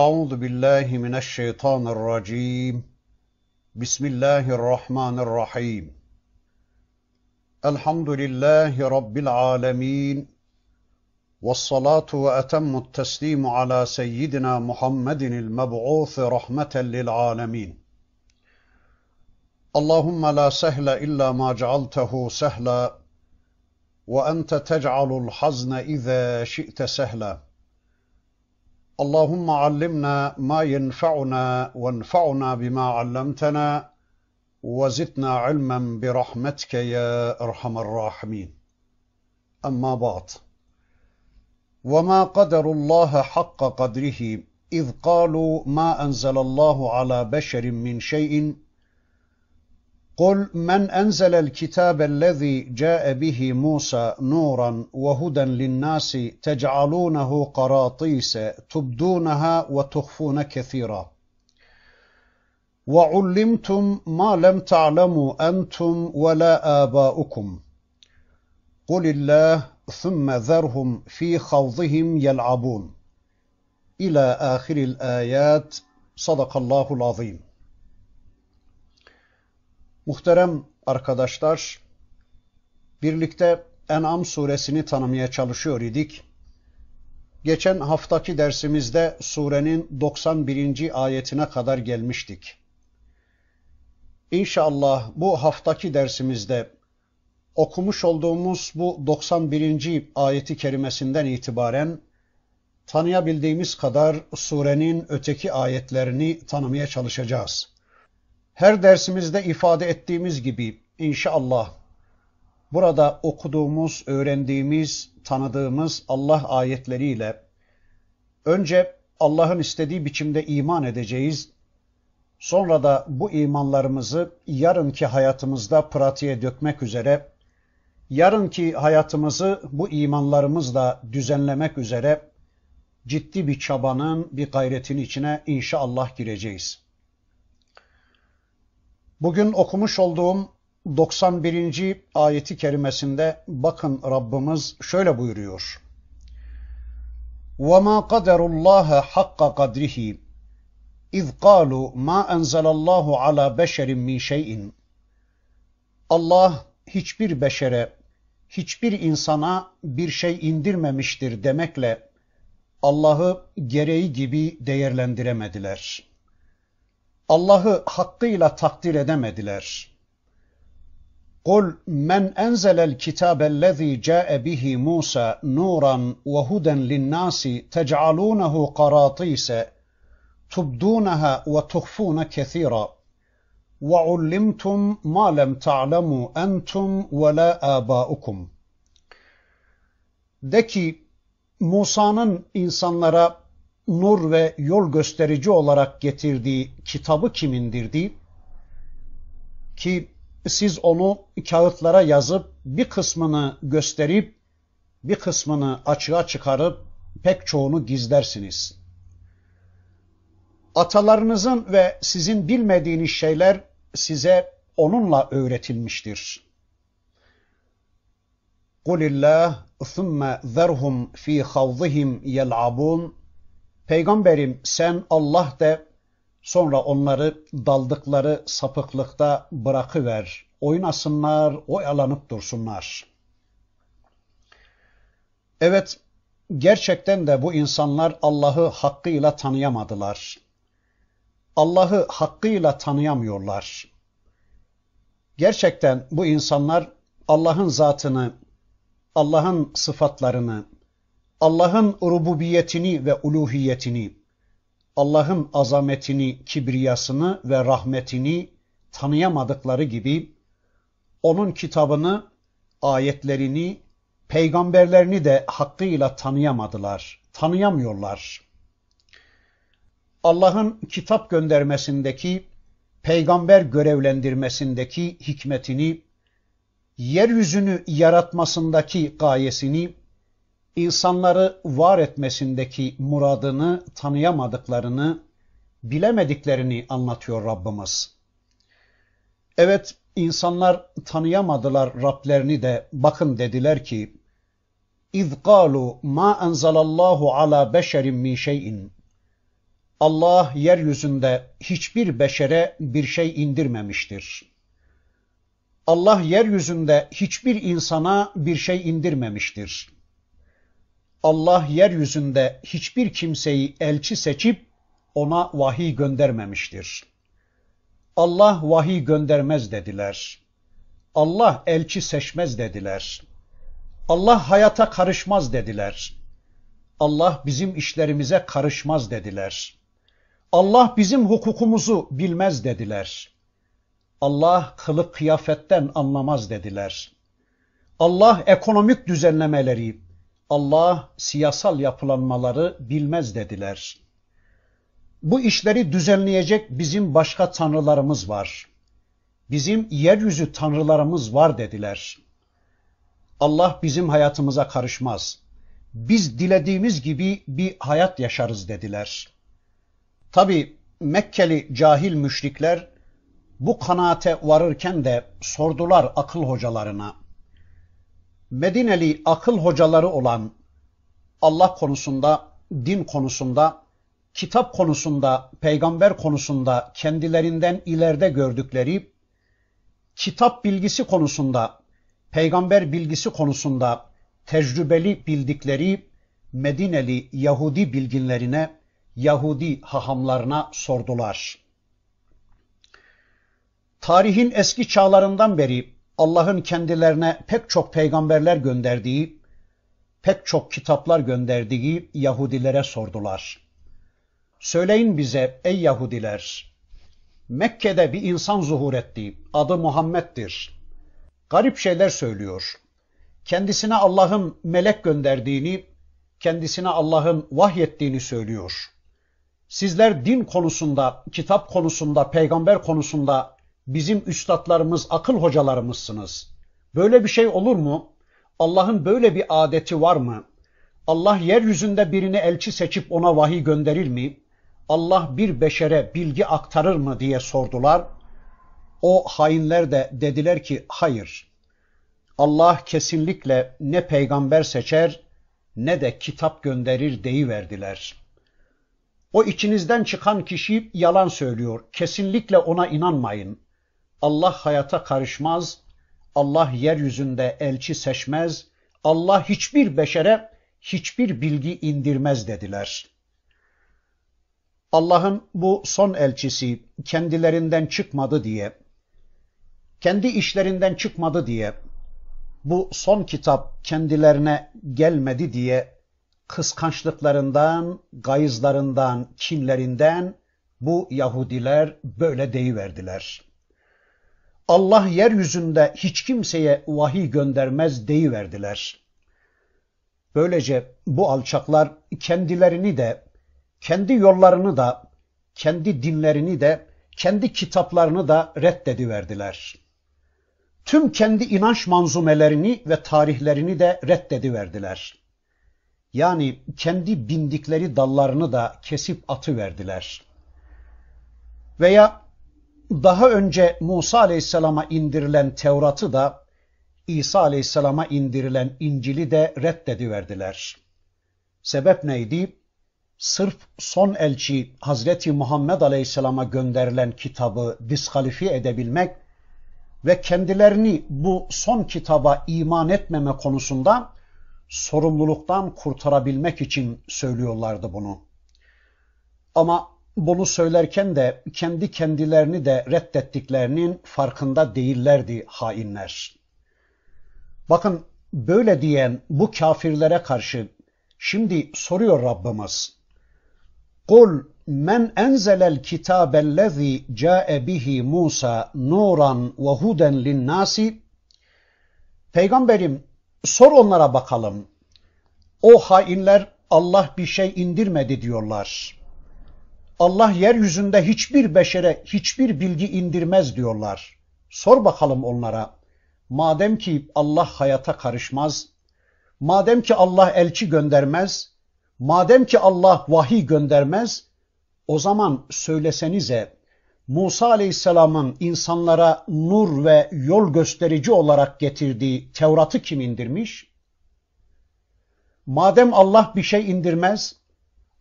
أعوذ بالله من الشيطان الرجيم بسم الله الرحمن الرحيم الحمد لله رب العالمين والصلاة وأتم التسليم على سيدنا محمد المبعوث رحمة للعالمين اللهم لا سهل إلا ما جعلته سهلا وأنت تجعل الحزن إذا شئت سهلا اللهم علمنا ما ينفعنا وانفعنا بما علمتنا وزدنا علما برحمتك يا ارحم الراحمين اما بعد وما قدر الله حق قدره اذ قالوا ما انزل الله على بشر من شيء قل من انزل الكتاب الذي جاء به موسى نورا وهدى للناس تجعلونه قراطيس تبدونها وتخفون كثيرا وعلمتم ما لم تعلموا انتم ولا اباؤكم قل الله ثم ذرهم في خوضهم يلعبون الى اخر الايات صدق الله العظيم Muhterem arkadaşlar, birlikte En'am suresini tanımaya çalışıyor idik. Geçen haftaki dersimizde surenin 91. ayetine kadar gelmiştik. İnşallah bu haftaki dersimizde okumuş olduğumuz bu 91. ayeti kerimesinden itibaren tanıyabildiğimiz kadar surenin öteki ayetlerini tanımaya çalışacağız.'' Her dersimizde ifade ettiğimiz gibi inşallah burada okuduğumuz, öğrendiğimiz, tanıdığımız Allah ayetleriyle önce Allah'ın istediği biçimde iman edeceğiz. Sonra da bu imanlarımızı yarınki hayatımızda pratiğe dökmek üzere, yarınki hayatımızı bu imanlarımızla düzenlemek üzere ciddi bir çabanın, bir gayretin içine inşallah gireceğiz. Bugün okumuş olduğum 91. ayeti kerimesinde bakın Rabbimiz şöyle buyuruyor. وَمَا قَدَرُ اللّٰهَ حَقَّ قَدْرِهِ اِذْ قَالُوا مَا أَنْزَلَ اللّٰهُ عَلَى بَشَرٍ مِنْ شَيْءٍ Allah hiçbir beşere, hiçbir insana bir şey indirmemiştir demekle Allah'ı gereği gibi değerlendiremediler.'' Allah'ı hakkıyla takdir edemediler. قُلْ مَنْ أَنْزَلَ الْكِتَابَ الَّذ۪ي جَاءَ بِهِ مُوسَى نُورًا وَهُدًى لِلنَّاسِ تَجْعَلُونَهُ قَرَاطِيسَ تُبْدُونَهَا وَتُخْفُونَ كَثِيرًا وَعُلِّمْتُمْ مَا لَمْ تَعْلَمُوا أَنْتُمْ وَلَا آبَاؤُكُمْ De ki, Musa'nın insanlara nur ve yol gösterici olarak getirdiği kitabı kimindir deyip ki siz onu kağıtlara yazıp bir kısmını gösterip bir kısmını açığa çıkarıp pek çoğunu gizlersiniz. Atalarınızın ve sizin bilmediğiniz şeyler size onunla öğretilmiştir. قُلِ اللّٰهُ ثُمَّ ذَرْهُمْ ف۪ي خَوْضِهِمْ يَلْعَبُونَ Peygamberim sen Allah de sonra onları daldıkları sapıklıkta bırakıver. Oynasınlar, oyalanıp dursunlar. Evet, gerçekten de bu insanlar Allah'ı hakkıyla tanıyamadılar. Allah'ı hakkıyla tanıyamıyorlar. Gerçekten bu insanlar Allah'ın zatını, Allah'ın sıfatlarını, Allah'ın rububiyetini ve uluhiyetini, Allah'ın azametini, kibriyasını ve rahmetini tanıyamadıkları gibi onun kitabını, ayetlerini, peygamberlerini de hakkıyla tanıyamadılar, tanıyamıyorlar. Allah'ın kitap göndermesindeki, peygamber görevlendirmesindeki hikmetini, yeryüzünü yaratmasındaki gayesini, insanları var etmesindeki muradını tanıyamadıklarını, bilemediklerini anlatıyor Rabbimiz. Evet, insanlar tanıyamadılar Rablerini de bakın dediler ki, اِذْ قَالُوا مَا أَنْزَلَ اللّٰهُ عَلَى بَشَرٍ مِنْ شَيْءٍ Allah yeryüzünde hiçbir beşere bir şey indirmemiştir. Allah yeryüzünde hiçbir insana bir şey indirmemiştir. Allah yeryüzünde hiçbir kimseyi elçi seçip ona vahiy göndermemiştir. Allah vahiy göndermez dediler. Allah elçi seçmez dediler. Allah hayata karışmaz dediler. Allah bizim işlerimize karışmaz dediler. Allah bizim hukukumuzu bilmez dediler. Allah kılık kıyafetten anlamaz dediler. Allah ekonomik düzenlemeleri, Allah siyasal yapılanmaları bilmez dediler. Bu işleri düzenleyecek bizim başka tanrılarımız var. Bizim yeryüzü tanrılarımız var dediler. Allah bizim hayatımıza karışmaz. Biz dilediğimiz gibi bir hayat yaşarız dediler. Tabi Mekkeli cahil müşrikler bu kanaate varırken de sordular akıl hocalarına. Medineli akıl hocaları olan Allah konusunda, din konusunda, kitap konusunda, peygamber konusunda kendilerinden ileride gördükleri kitap bilgisi konusunda, peygamber bilgisi konusunda tecrübeli bildikleri Medineli Yahudi bilginlerine, Yahudi hahamlarına sordular. Tarihin eski çağlarından beri Allah'ın kendilerine pek çok peygamberler gönderdiği, pek çok kitaplar gönderdiği Yahudilere sordular. Söyleyin bize ey Yahudiler, Mekke'de bir insan zuhur etti, adı Muhammed'dir. Garip şeyler söylüyor. Kendisine Allah'ın melek gönderdiğini, kendisine Allah'ın vahyettiğini söylüyor. Sizler din konusunda, kitap konusunda, peygamber konusunda bizim üstadlarımız, akıl hocalarımızsınız. Böyle bir şey olur mu? Allah'ın böyle bir adeti var mı? Allah yeryüzünde birini elçi seçip ona vahiy gönderir mi? Allah bir beşere bilgi aktarır mı diye sordular. O hainler de dediler ki hayır. Allah kesinlikle ne peygamber seçer ne de kitap gönderir deyiverdiler. O içinizden çıkan kişi yalan söylüyor. Kesinlikle ona inanmayın. Allah hayata karışmaz, Allah yeryüzünde elçi seçmez, Allah hiçbir beşere hiçbir bilgi indirmez dediler. Allah'ın bu son elçisi kendilerinden çıkmadı diye, kendi işlerinden çıkmadı diye, bu son kitap kendilerine gelmedi diye kıskançlıklarından, gayızlarından, kinlerinden bu Yahudiler böyle deyiverdiler.'' Allah yeryüzünde hiç kimseye vahiy göndermez deyiverdiler. Böylece bu alçaklar kendilerini de, kendi yollarını da, kendi dinlerini de, kendi kitaplarını da reddediverdiler. Tüm kendi inanç manzumelerini ve tarihlerini de reddediverdiler. Yani kendi bindikleri dallarını da kesip atıverdiler. Veya daha önce Musa Aleyhisselam'a indirilen Tevrat'ı da İsa Aleyhisselam'a indirilen İncil'i de reddediverdiler. Sebep neydi? Sırf son elçi Hazreti Muhammed Aleyhisselam'a gönderilen kitabı diskalifiye edebilmek ve kendilerini bu son kitaba iman etmeme konusunda sorumluluktan kurtarabilmek için söylüyorlardı bunu. Ama bunu söylerken de kendi kendilerini de reddettiklerinin farkında değillerdi hainler. Bakın böyle diyen bu kafirlere karşı şimdi soruyor Rabbimiz. Kul men enzelel kitabellezî câe bihi Musa nuran ve huden linnâsi Peygamberim sor onlara bakalım. O hainler Allah bir şey indirmedi diyorlar. Allah yeryüzünde hiçbir beşere hiçbir bilgi indirmez diyorlar. Sor bakalım onlara. Madem ki Allah hayata karışmaz, madem ki Allah elçi göndermez, madem ki Allah vahiy göndermez, o zaman söylesenize Musa Aleyhisselam'ın insanlara nur ve yol gösterici olarak getirdiği Tevrat'ı kim indirmiş? Madem Allah bir şey indirmez,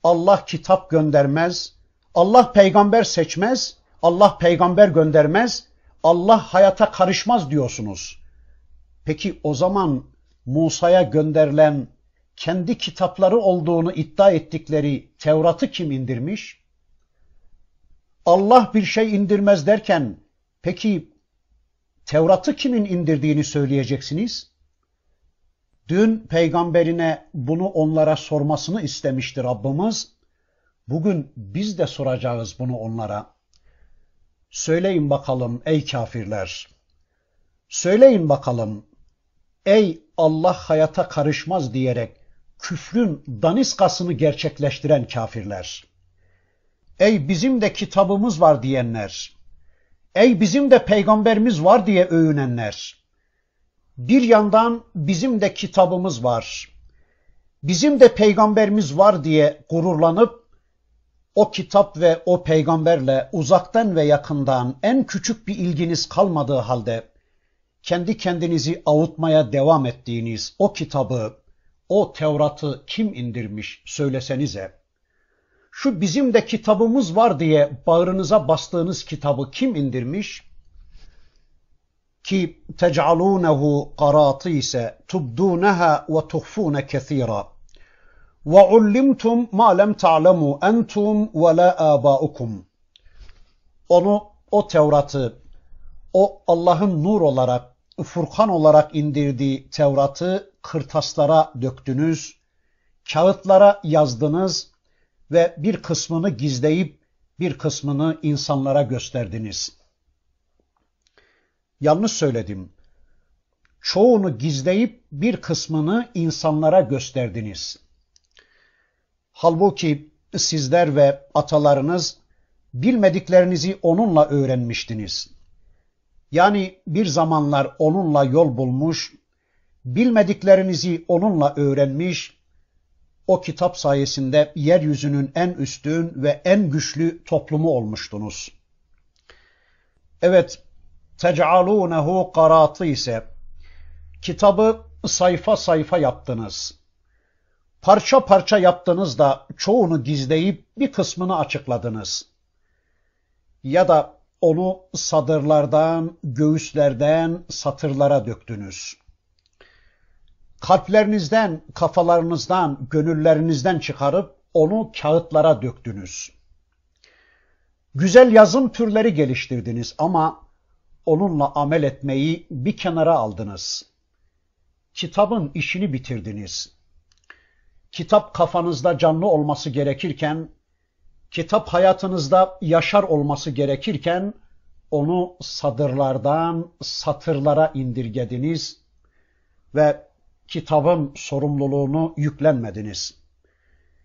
Allah kitap göndermez, Allah peygamber seçmez, Allah peygamber göndermez, Allah hayata karışmaz diyorsunuz. Peki o zaman Musa'ya gönderilen kendi kitapları olduğunu iddia ettikleri Tevrat'ı kim indirmiş? Allah bir şey indirmez derken peki Tevrat'ı kimin indirdiğini söyleyeceksiniz? Dün peygamberine bunu onlara sormasını istemiştir Rabbimiz. Bugün biz de soracağız bunu onlara. Söyleyin bakalım ey kafirler. Söyleyin bakalım ey Allah hayata karışmaz diyerek küfrün daniskasını gerçekleştiren kafirler. Ey bizim de kitabımız var diyenler. Ey bizim de peygamberimiz var diye övünenler. Bir yandan bizim de kitabımız var. Bizim de peygamberimiz var diye gururlanıp o kitap ve o peygamberle uzaktan ve yakından en küçük bir ilginiz kalmadığı halde kendi kendinizi avutmaya devam ettiğiniz o kitabı, o Tevrat'ı kim indirmiş söylesenize. Şu bizim de kitabımız var diye bağrınıza bastığınız kitabı kim indirmiş? Ki tec'alûnehu karatîse tubdûneha ve tuhfûne kethîrâ. وَعُلِّمْتُمْ مَا لَمْ تَعْلَمُوا أَنْتُمْ la آبَاؤُكُمْ Onu, o Tevrat'ı, o Allah'ın nur olarak, Furkan olarak indirdiği Tevrat'ı kırtaslara döktünüz, kağıtlara yazdınız ve bir kısmını gizleyip bir kısmını insanlara gösterdiniz. Yanlış söyledim. Çoğunu gizleyip bir kısmını insanlara gösterdiniz.'' Halbuki sizler ve atalarınız bilmediklerinizi onunla öğrenmiştiniz. Yani bir zamanlar onunla yol bulmuş, bilmediklerinizi onunla öğrenmiş, o kitap sayesinde yeryüzünün en üstün ve en güçlü toplumu olmuştunuz. Evet, tec'alûnehu karatı ise kitabı sayfa sayfa yaptınız parça parça yaptınız da çoğunu gizleyip bir kısmını açıkladınız. Ya da onu sadırlardan, göğüslerden satırlara döktünüz. Kalplerinizden, kafalarınızdan, gönüllerinizden çıkarıp onu kağıtlara döktünüz. Güzel yazım türleri geliştirdiniz ama onunla amel etmeyi bir kenara aldınız. Kitabın işini bitirdiniz.'' kitap kafanızda canlı olması gerekirken, kitap hayatınızda yaşar olması gerekirken onu sadırlardan satırlara indirgediniz ve kitabın sorumluluğunu yüklenmediniz.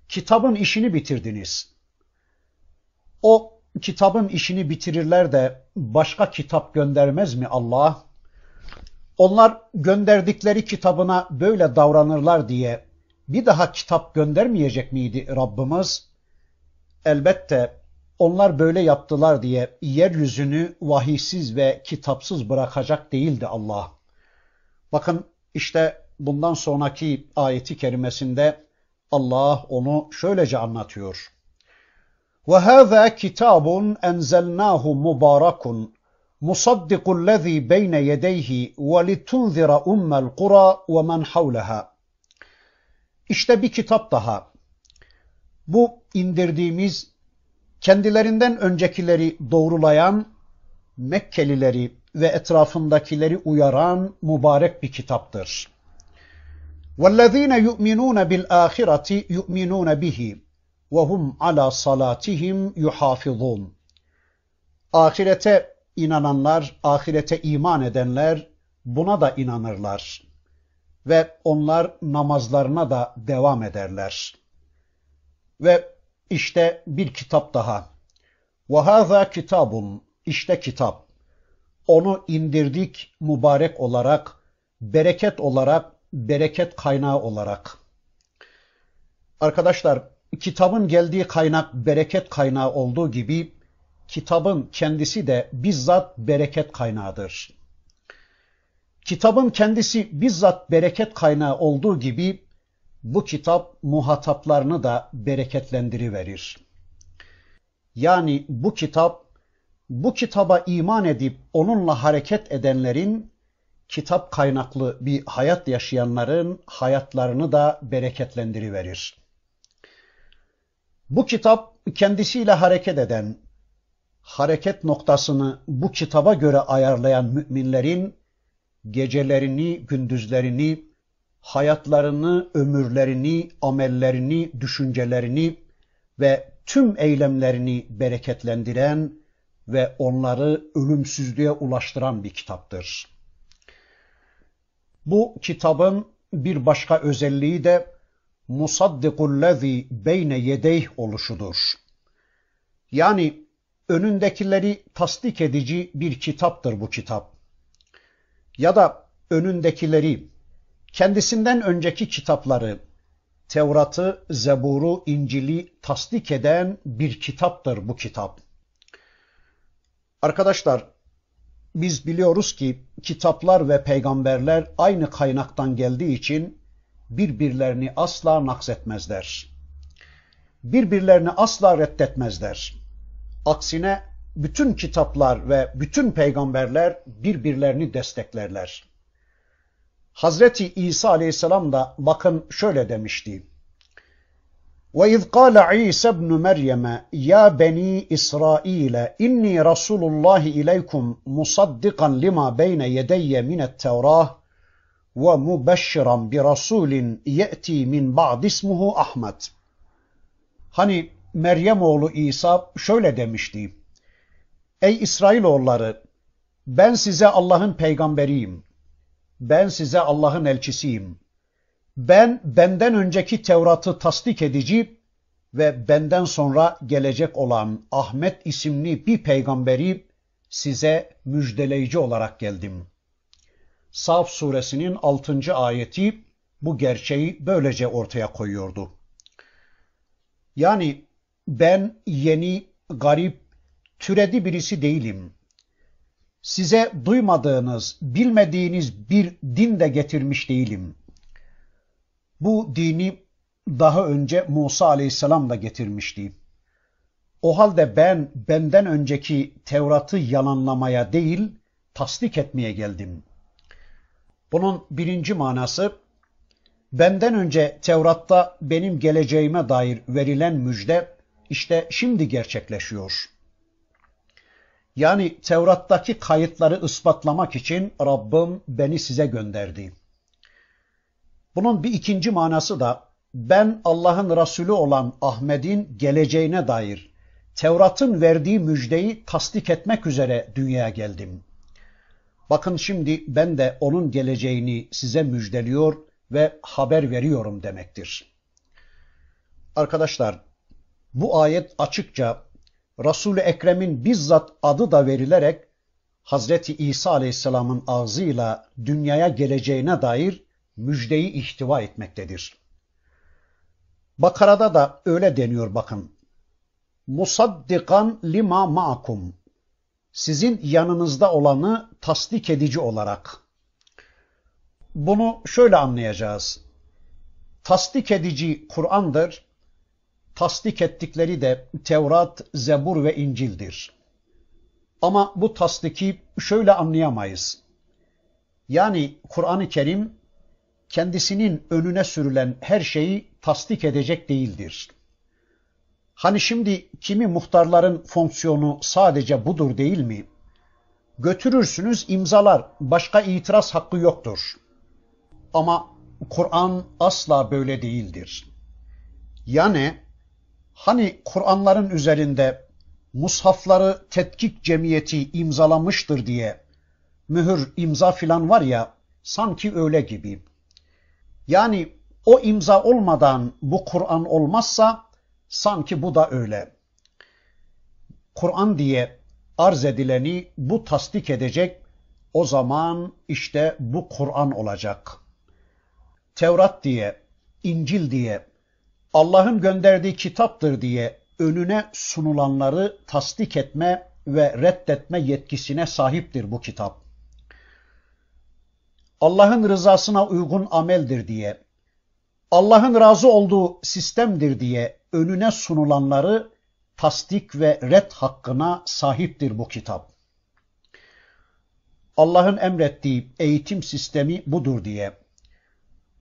Kitabın işini bitirdiniz. O kitabın işini bitirirler de başka kitap göndermez mi Allah? Onlar gönderdikleri kitabına böyle davranırlar diye bir daha kitap göndermeyecek miydi Rabbimiz? Elbette onlar böyle yaptılar diye yeryüzünü vahiysiz ve kitapsız bırakacak değildi Allah. Bakın işte bundan sonraki ayeti kerimesinde Allah onu şöylece anlatıyor. وَهَذَا كِتَابٌ أَنْزَلْنَاهُ مُبَارَكٌ مُصَدِّقُ الَّذ۪ي بَيْنَ يَدَيْهِ وَلِتُنْذِرَ أُمَّ الْقُرَى وَمَنْ حَوْلَهَا işte bir kitap daha. Bu indirdiğimiz kendilerinden öncekileri doğrulayan Mekkelileri ve etrafındakileri uyaran mübarek bir kitaptır. وَالَّذ۪ينَ يُؤْمِنُونَ بِالْآخِرَةِ يُؤْمِنُونَ بِهِ وَهُمْ عَلَى صَلَاتِهِمْ يُحَافِظُونَ Ahirete inananlar, ahirete iman edenler buna da inanırlar ve onlar namazlarına da devam ederler. Ve işte bir kitap daha. وَهَذَا kitabun İşte kitap. Onu indirdik mübarek olarak, bereket olarak, bereket kaynağı olarak. Arkadaşlar, kitabın geldiği kaynak bereket kaynağı olduğu gibi, kitabın kendisi de bizzat bereket kaynağıdır. Kitabın kendisi bizzat bereket kaynağı olduğu gibi bu kitap muhataplarını da verir. Yani bu kitap bu kitaba iman edip onunla hareket edenlerin kitap kaynaklı bir hayat yaşayanların hayatlarını da verir. Bu kitap kendisiyle hareket eden, hareket noktasını bu kitaba göre ayarlayan müminlerin gecelerini, gündüzlerini, hayatlarını, ömürlerini, amellerini, düşüncelerini ve tüm eylemlerini bereketlendiren ve onları ölümsüzlüğe ulaştıran bir kitaptır. Bu kitabın bir başka özelliği de musaddikullezî beyne yedeyh oluşudur. Yani önündekileri tasdik edici bir kitaptır bu kitap ya da önündekileri, kendisinden önceki kitapları, Tevrat'ı, Zebur'u, İncil'i tasdik eden bir kitaptır bu kitap. Arkadaşlar, biz biliyoruz ki kitaplar ve peygamberler aynı kaynaktan geldiği için birbirlerini asla naksetmezler. Birbirlerini asla reddetmezler. Aksine bütün kitaplar ve bütün peygamberler birbirlerini desteklerler. Hazreti İsa aleyhisselam da bakın şöyle demişti. وَاِذْ قَالَ عِيسَى بْنُ مَرْيَمَ يَا بَن۪ي إِسْرَائِيلَ اِنِّي رَسُولُ اللّٰهِ اِلَيْكُمْ مُصَدِّقًا لِمَا بَيْنَ يَدَيَّ مِنَ التَّوْرَاهِ وَمُبَشِّرًا بِرَسُولٍ يَأْتِي مِنْ بَعْدِ اسْمُهُ أَحْمَدٍ Hani Meryem oğlu İsa şöyle demişti. Ey İsrailoğulları! Ben size Allah'ın peygamberiyim. Ben size Allah'ın elçisiyim. Ben benden önceki Tevrat'ı tasdik edici ve benden sonra gelecek olan Ahmet isimli bir peygamberi size müjdeleyici olarak geldim. Saf suresinin 6. ayeti bu gerçeği böylece ortaya koyuyordu. Yani ben yeni, garip, türedi birisi değilim. Size duymadığınız, bilmediğiniz bir din de getirmiş değilim. Bu dini daha önce Musa aleyhisselam da getirmişti. O halde ben benden önceki Tevrat'ı yalanlamaya değil, tasdik etmeye geldim. Bunun birinci manası, benden önce Tevrat'ta benim geleceğime dair verilen müjde işte şimdi gerçekleşiyor.'' Yani Tevrat'taki kayıtları ispatlamak için Rabbim beni size gönderdi. Bunun bir ikinci manası da ben Allah'ın Resulü olan Ahmet'in geleceğine dair Tevrat'ın verdiği müjdeyi tasdik etmek üzere dünyaya geldim. Bakın şimdi ben de onun geleceğini size müjdeliyor ve haber veriyorum demektir. Arkadaşlar bu ayet açıkça Resul-i Ekrem'in bizzat adı da verilerek Hazreti İsa Aleyhisselam'ın ağzıyla dünyaya geleceğine dair müjdeyi ihtiva etmektedir. Bakara'da da öyle deniyor bakın. Musaddikan lima maakum. Sizin yanınızda olanı tasdik edici olarak. Bunu şöyle anlayacağız. Tasdik edici Kur'an'dır tasdik ettikleri de Tevrat, Zebur ve İncil'dir. Ama bu tasdiki şöyle anlayamayız. Yani Kur'an-ı Kerim kendisinin önüne sürülen her şeyi tasdik edecek değildir. Hani şimdi kimi muhtarların fonksiyonu sadece budur değil mi? Götürürsünüz imzalar, başka itiraz hakkı yoktur. Ama Kur'an asla böyle değildir. Yani Hani Kur'anların üzerinde mushafları tetkik cemiyeti imzalamıştır diye mühür imza filan var ya sanki öyle gibi. Yani o imza olmadan bu Kur'an olmazsa sanki bu da öyle. Kur'an diye arz edileni bu tasdik edecek o zaman işte bu Kur'an olacak. Tevrat diye, İncil diye Allah'ın gönderdiği kitaptır diye önüne sunulanları tasdik etme ve reddetme yetkisine sahiptir bu kitap. Allah'ın rızasına uygun ameldir diye, Allah'ın razı olduğu sistemdir diye önüne sunulanları tasdik ve red hakkına sahiptir bu kitap. Allah'ın emrettiği eğitim sistemi budur diye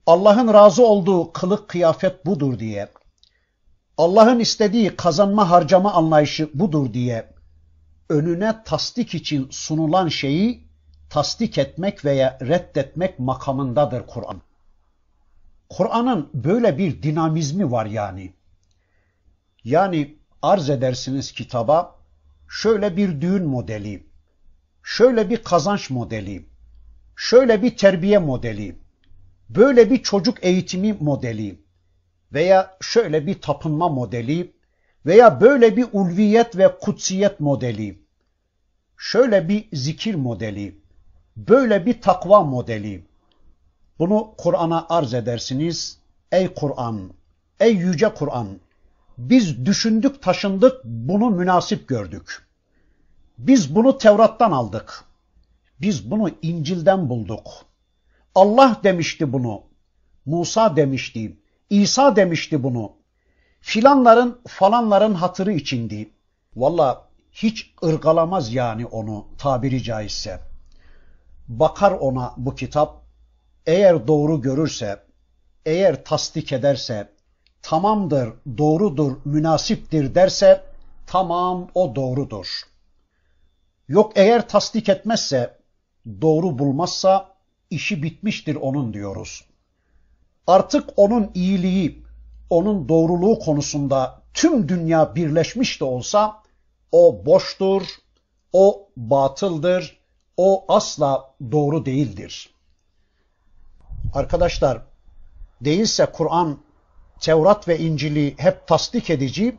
Allah'ın razı olduğu kılık kıyafet budur diye, Allah'ın istediği kazanma harcama anlayışı budur diye önüne tasdik için sunulan şeyi tasdik etmek veya reddetmek makamındadır Kur'an. Kur'an'ın böyle bir dinamizmi var yani. Yani arz edersiniz kitaba şöyle bir düğün modeli, şöyle bir kazanç modeli, şöyle bir terbiye modeli, böyle bir çocuk eğitimi modeli veya şöyle bir tapınma modeli veya böyle bir ulviyet ve kutsiyet modeli, şöyle bir zikir modeli, böyle bir takva modeli. Bunu Kur'an'a arz edersiniz. Ey Kur'an, ey yüce Kur'an, biz düşündük taşındık bunu münasip gördük. Biz bunu Tevrat'tan aldık. Biz bunu İncil'den bulduk. Allah demişti bunu. Musa demişti. İsa demişti bunu. Filanların falanların hatırı içindi. Valla hiç ırgalamaz yani onu tabiri caizse. Bakar ona bu kitap. Eğer doğru görürse, eğer tasdik ederse, tamamdır, doğrudur, münasiptir derse tamam o doğrudur. Yok eğer tasdik etmezse, doğru bulmazsa işi bitmiştir onun diyoruz. Artık onun iyiliği, onun doğruluğu konusunda tüm dünya birleşmiş de olsa o boştur, o batıldır, o asla doğru değildir. Arkadaşlar, değilse Kur'an, Tevrat ve İncil'i hep tasdik edici,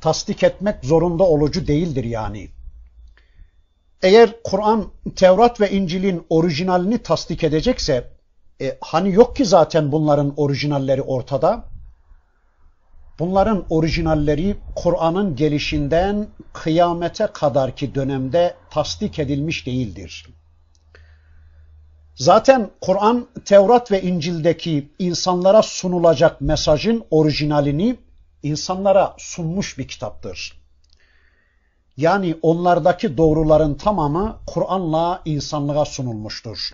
tasdik etmek zorunda olucu değildir yani eğer Kur'an, Tevrat ve İncil'in orijinalini tasdik edecekse, e, hani yok ki zaten bunların orijinalleri ortada. Bunların orijinalleri Kur'an'ın gelişinden kıyamete kadarki dönemde tasdik edilmiş değildir. Zaten Kur'an, Tevrat ve İncil'deki insanlara sunulacak mesajın orijinalini insanlara sunmuş bir kitaptır. Yani onlardaki doğruların tamamı Kur'an'la insanlığa sunulmuştur.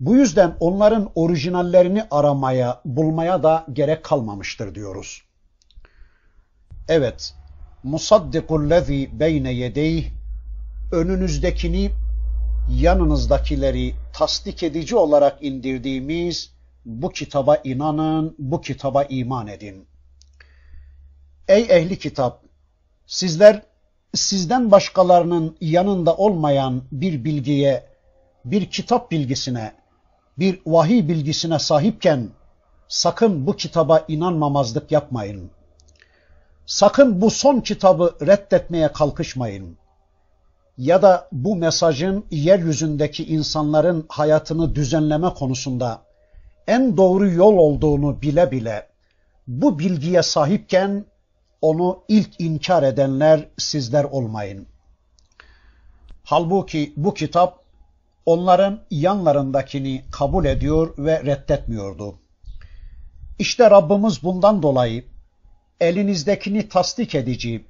Bu yüzden onların orijinallerini aramaya, bulmaya da gerek kalmamıştır diyoruz. Evet, musaddikul lezî beyne yedeyh, önünüzdekini, yanınızdakileri tasdik edici olarak indirdiğimiz bu kitaba inanın, bu kitaba iman edin. Ey ehli kitap, sizler sizden başkalarının yanında olmayan bir bilgiye, bir kitap bilgisine, bir vahiy bilgisine sahipken sakın bu kitaba inanmamazlık yapmayın. Sakın bu son kitabı reddetmeye kalkışmayın. Ya da bu mesajın yeryüzündeki insanların hayatını düzenleme konusunda en doğru yol olduğunu bile bile bu bilgiye sahipken onu ilk inkar edenler sizler olmayın. Halbuki bu kitap onların yanlarındakini kabul ediyor ve reddetmiyordu. İşte Rabbimiz bundan dolayı elinizdekini tasdik edici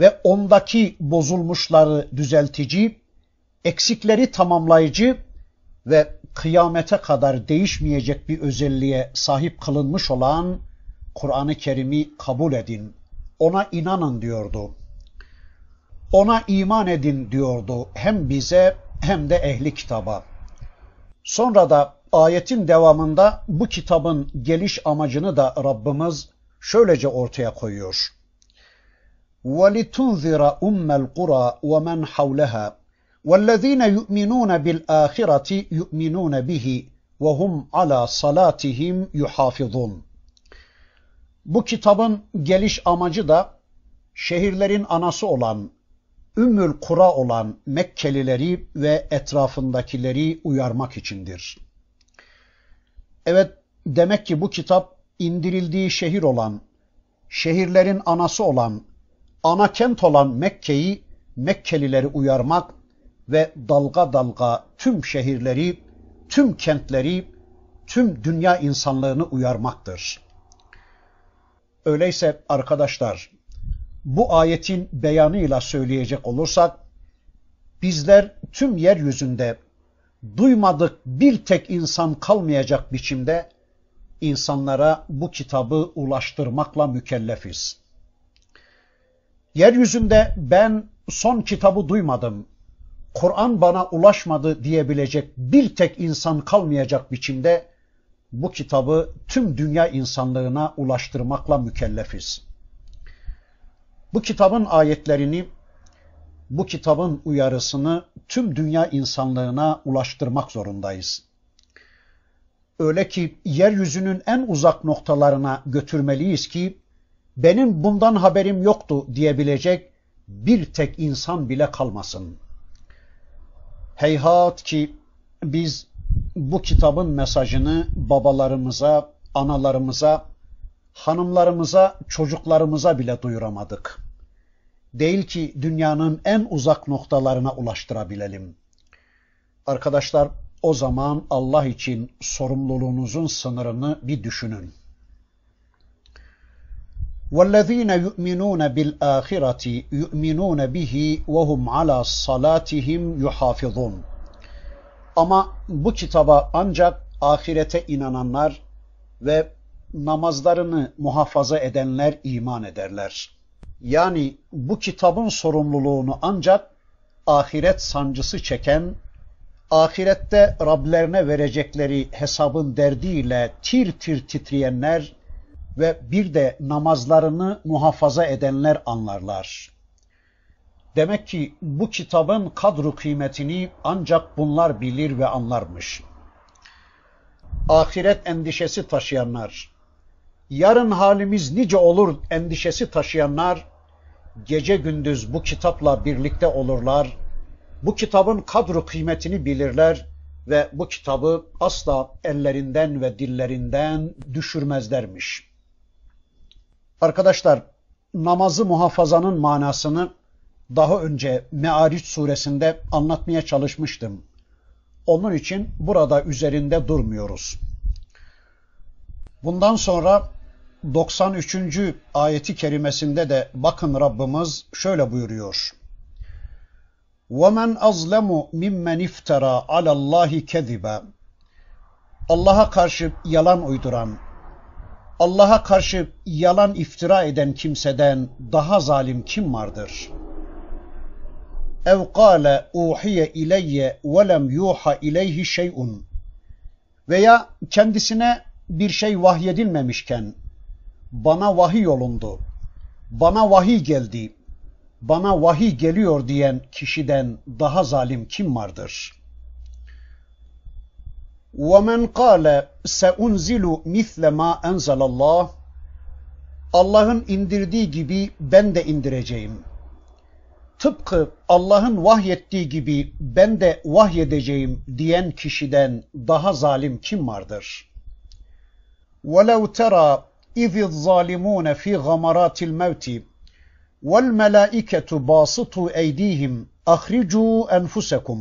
ve ondaki bozulmuşları düzeltici, eksikleri tamamlayıcı ve kıyamete kadar değişmeyecek bir özelliğe sahip kılınmış olan Kur'an-ı Kerim'i kabul edin ona inanın diyordu. Ona iman edin diyordu hem bize hem de ehli kitaba. Sonra da ayetin devamında bu kitabın geliş amacını da Rabbimiz şöylece ortaya koyuyor. وَلِتُنْذِرَ أُمَّ الْقُرَى وَمَنْ حَوْلَهَا وَالَّذ۪ينَ يُؤْمِنُونَ بِالْآخِرَةِ يُؤْمِنُونَ بِهِ وَهُمْ عَلَى صَلَاتِهِمْ يُحَافِظُونَ bu kitabın geliş amacı da şehirlerin anası olan Ümmül Kura olan Mekkelileri ve etrafındakileri uyarmak içindir. Evet demek ki bu kitap indirildiği şehir olan, şehirlerin anası olan, ana kent olan Mekke'yi Mekkelileri uyarmak ve dalga dalga tüm şehirleri, tüm kentleri, tüm dünya insanlığını uyarmaktır. Öyleyse arkadaşlar bu ayetin beyanıyla söyleyecek olursak bizler tüm yeryüzünde duymadık bir tek insan kalmayacak biçimde insanlara bu kitabı ulaştırmakla mükellefiz. Yeryüzünde ben son kitabı duymadım, Kur'an bana ulaşmadı diyebilecek bir tek insan kalmayacak biçimde bu kitabı tüm dünya insanlığına ulaştırmakla mükellefiz. Bu kitabın ayetlerini, bu kitabın uyarısını tüm dünya insanlığına ulaştırmak zorundayız. Öyle ki yeryüzünün en uzak noktalarına götürmeliyiz ki benim bundan haberim yoktu diyebilecek bir tek insan bile kalmasın. Heyhat ki biz bu kitabın mesajını babalarımıza, analarımıza, hanımlarımıza, çocuklarımıza bile duyuramadık. Değil ki dünyanın en uzak noktalarına ulaştırabilelim. Arkadaşlar o zaman Allah için sorumluluğunuzun sınırını bir düşünün. وَالَّذ۪ينَ يُؤْمِنُونَ بِالْآخِرَةِ يُؤْمِنُونَ بِهِ وَهُمْ عَلَى صَلَاتِهِمْ يُحَافِظُونَ ama bu kitaba ancak ahirete inananlar ve namazlarını muhafaza edenler iman ederler. Yani bu kitabın sorumluluğunu ancak ahiret sancısı çeken, ahirette Rablerine verecekleri hesabın derdiyle tir tir titreyenler ve bir de namazlarını muhafaza edenler anlarlar. Demek ki bu kitabın kadru kıymetini ancak bunlar bilir ve anlarmış. Ahiret endişesi taşıyanlar, yarın halimiz nice olur endişesi taşıyanlar, gece gündüz bu kitapla birlikte olurlar, bu kitabın kadru kıymetini bilirler ve bu kitabı asla ellerinden ve dillerinden düşürmezlermiş. Arkadaşlar, namazı muhafazanın manasını daha önce Me'ariç suresinde anlatmaya çalışmıştım. Onun için burada üzerinde durmuyoruz. Bundan sonra 93. ayeti kerimesinde de bakın Rabbimiz şöyle buyuruyor. وَمَنْ أَظْلَمُ مِمَّنْ اِفْتَرَى عَلَى اللّٰهِ كَذِبًا Allah'a karşı yalan uyduran, Allah'a karşı yalan iftira eden kimseden daha zalim kim vardır?'' ev kâle uhiye ileyye ve lem yuha ileyhi şey'un veya kendisine bir şey vahyedilmemişken bana vahiy yolundu, bana vahiy geldi, bana vahiy geliyor diyen kişiden daha zalim kim vardır? وَمَنْ قَالَ سَاُنْزِلُ مِثْلَ مَا اَنْزَلَ اللّٰهِ Allah'ın indirdiği gibi ben de indireceğim.'' tıpkı Allah'ın vahyettiği gibi ben de vahyedeceğim diyen kişiden daha zalim kim vardır? وَلَوْ تَرَى اِذِ الظَّالِمُونَ ف۪ي غَمَرَاتِ الْمَوْتِ وَالْمَلَائِكَةُ بَاسِطُوا اَيْد۪يهِمْ اَخْرِجُوا أَنْفُسَكُمْ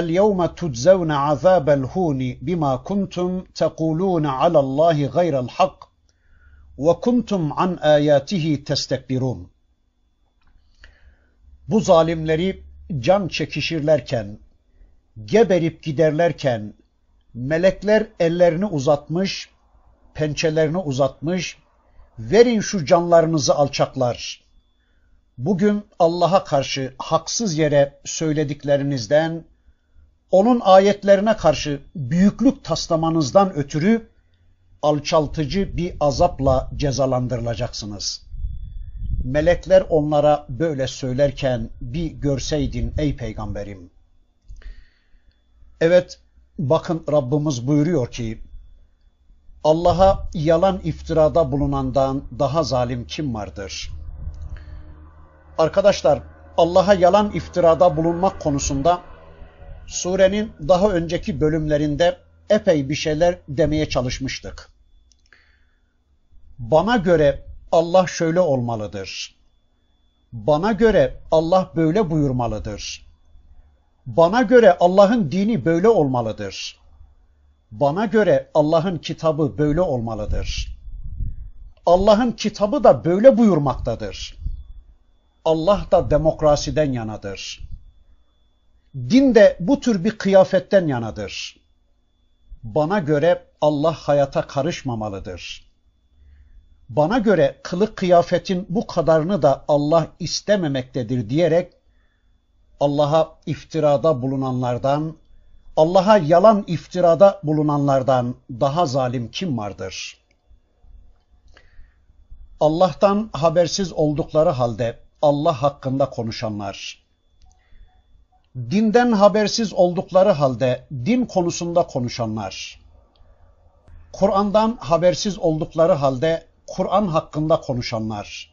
الْيَوْمَ تُجْزَوْنَ عَذَابَ الْهُونِ بِمَا كُنْتُمْ تَقُولُونَ عَلَى اللّٰهِ غَيْرَ الْحَقِّ وَكُنْتُمْ عَنْ آيَاتِهِ تَسْتَكْبِرُونَ bu zalimleri can çekişirlerken, geberip giderlerken, melekler ellerini uzatmış, pençelerini uzatmış, verin şu canlarınızı alçaklar. Bugün Allah'a karşı haksız yere söylediklerinizden, onun ayetlerine karşı büyüklük taslamanızdan ötürü alçaltıcı bir azapla cezalandırılacaksınız.'' Melekler onlara böyle söylerken bir görseydin ey peygamberim. Evet bakın Rabbimiz buyuruyor ki Allah'a yalan iftirada bulunandan daha zalim kim vardır? Arkadaşlar Allah'a yalan iftirada bulunmak konusunda surenin daha önceki bölümlerinde epey bir şeyler demeye çalışmıştık. Bana göre Allah şöyle olmalıdır. Bana göre Allah böyle buyurmalıdır. Bana göre Allah'ın dini böyle olmalıdır. Bana göre Allah'ın kitabı böyle olmalıdır. Allah'ın kitabı da böyle buyurmaktadır. Allah da demokrasiden yanadır. Din de bu tür bir kıyafetten yanadır. Bana göre Allah hayata karışmamalıdır.'' bana göre kılık kıyafetin bu kadarını da Allah istememektedir diyerek Allah'a iftirada bulunanlardan, Allah'a yalan iftirada bulunanlardan daha zalim kim vardır? Allah'tan habersiz oldukları halde Allah hakkında konuşanlar, dinden habersiz oldukları halde din konusunda konuşanlar, Kur'an'dan habersiz oldukları halde Kur'an hakkında konuşanlar,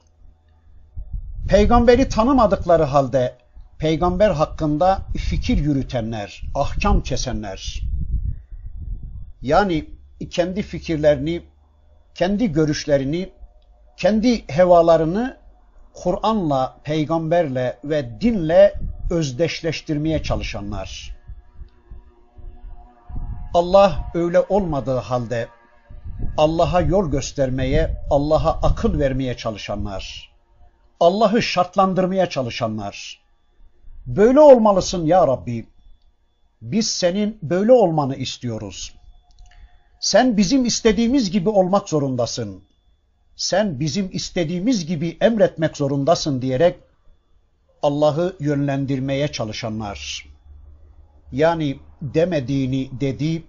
peygamberi tanımadıkları halde peygamber hakkında fikir yürütenler, ahkam kesenler, yani kendi fikirlerini, kendi görüşlerini, kendi hevalarını Kur'an'la, peygamberle ve dinle özdeşleştirmeye çalışanlar. Allah öyle olmadığı halde Allah'a yol göstermeye, Allah'a akıl vermeye çalışanlar, Allah'ı şartlandırmaya çalışanlar. Böyle olmalısın ya Rabbi. Biz senin böyle olmanı istiyoruz. Sen bizim istediğimiz gibi olmak zorundasın. Sen bizim istediğimiz gibi emretmek zorundasın diyerek Allah'ı yönlendirmeye çalışanlar. Yani demediğini dedi,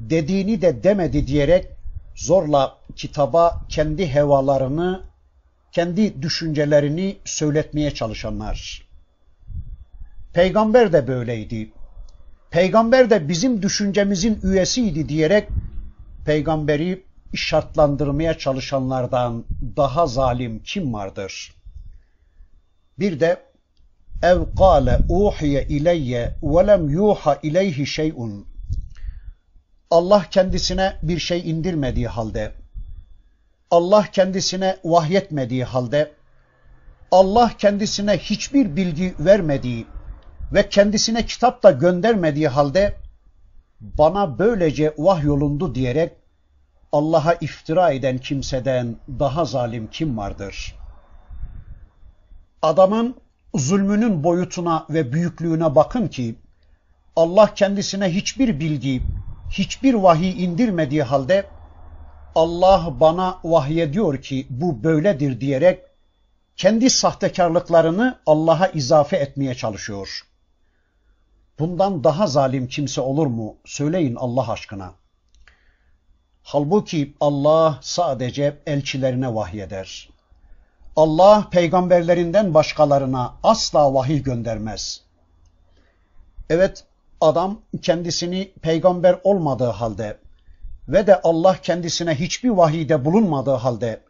dediğini de demedi diyerek zorla kitaba kendi hevalarını, kendi düşüncelerini söyletmeye çalışanlar. Peygamber de böyleydi. Peygamber de bizim düşüncemizin üyesiydi diyerek peygamberi şartlandırmaya çalışanlardan daha zalim kim vardır? Bir de ev kâle uhiye ileyye ve lem yuha ileyhi şey'un Allah kendisine bir şey indirmediği halde, Allah kendisine vahyetmediği halde, Allah kendisine hiçbir bilgi vermediği ve kendisine kitap da göndermediği halde bana böylece vahyolundu diyerek Allah'a iftira eden kimseden daha zalim kim vardır? Adamın zulmünün boyutuna ve büyüklüğüne bakın ki Allah kendisine hiçbir bilgi hiçbir vahiy indirmediği halde Allah bana vahyediyor ki bu böyledir diyerek kendi sahtekarlıklarını Allah'a izafe etmeye çalışıyor. Bundan daha zalim kimse olur mu? Söyleyin Allah aşkına. Halbuki Allah sadece elçilerine vahyeder. Allah peygamberlerinden başkalarına asla vahiy göndermez. Evet, adam kendisini peygamber olmadığı halde ve de Allah kendisine hiçbir vahide bulunmadığı halde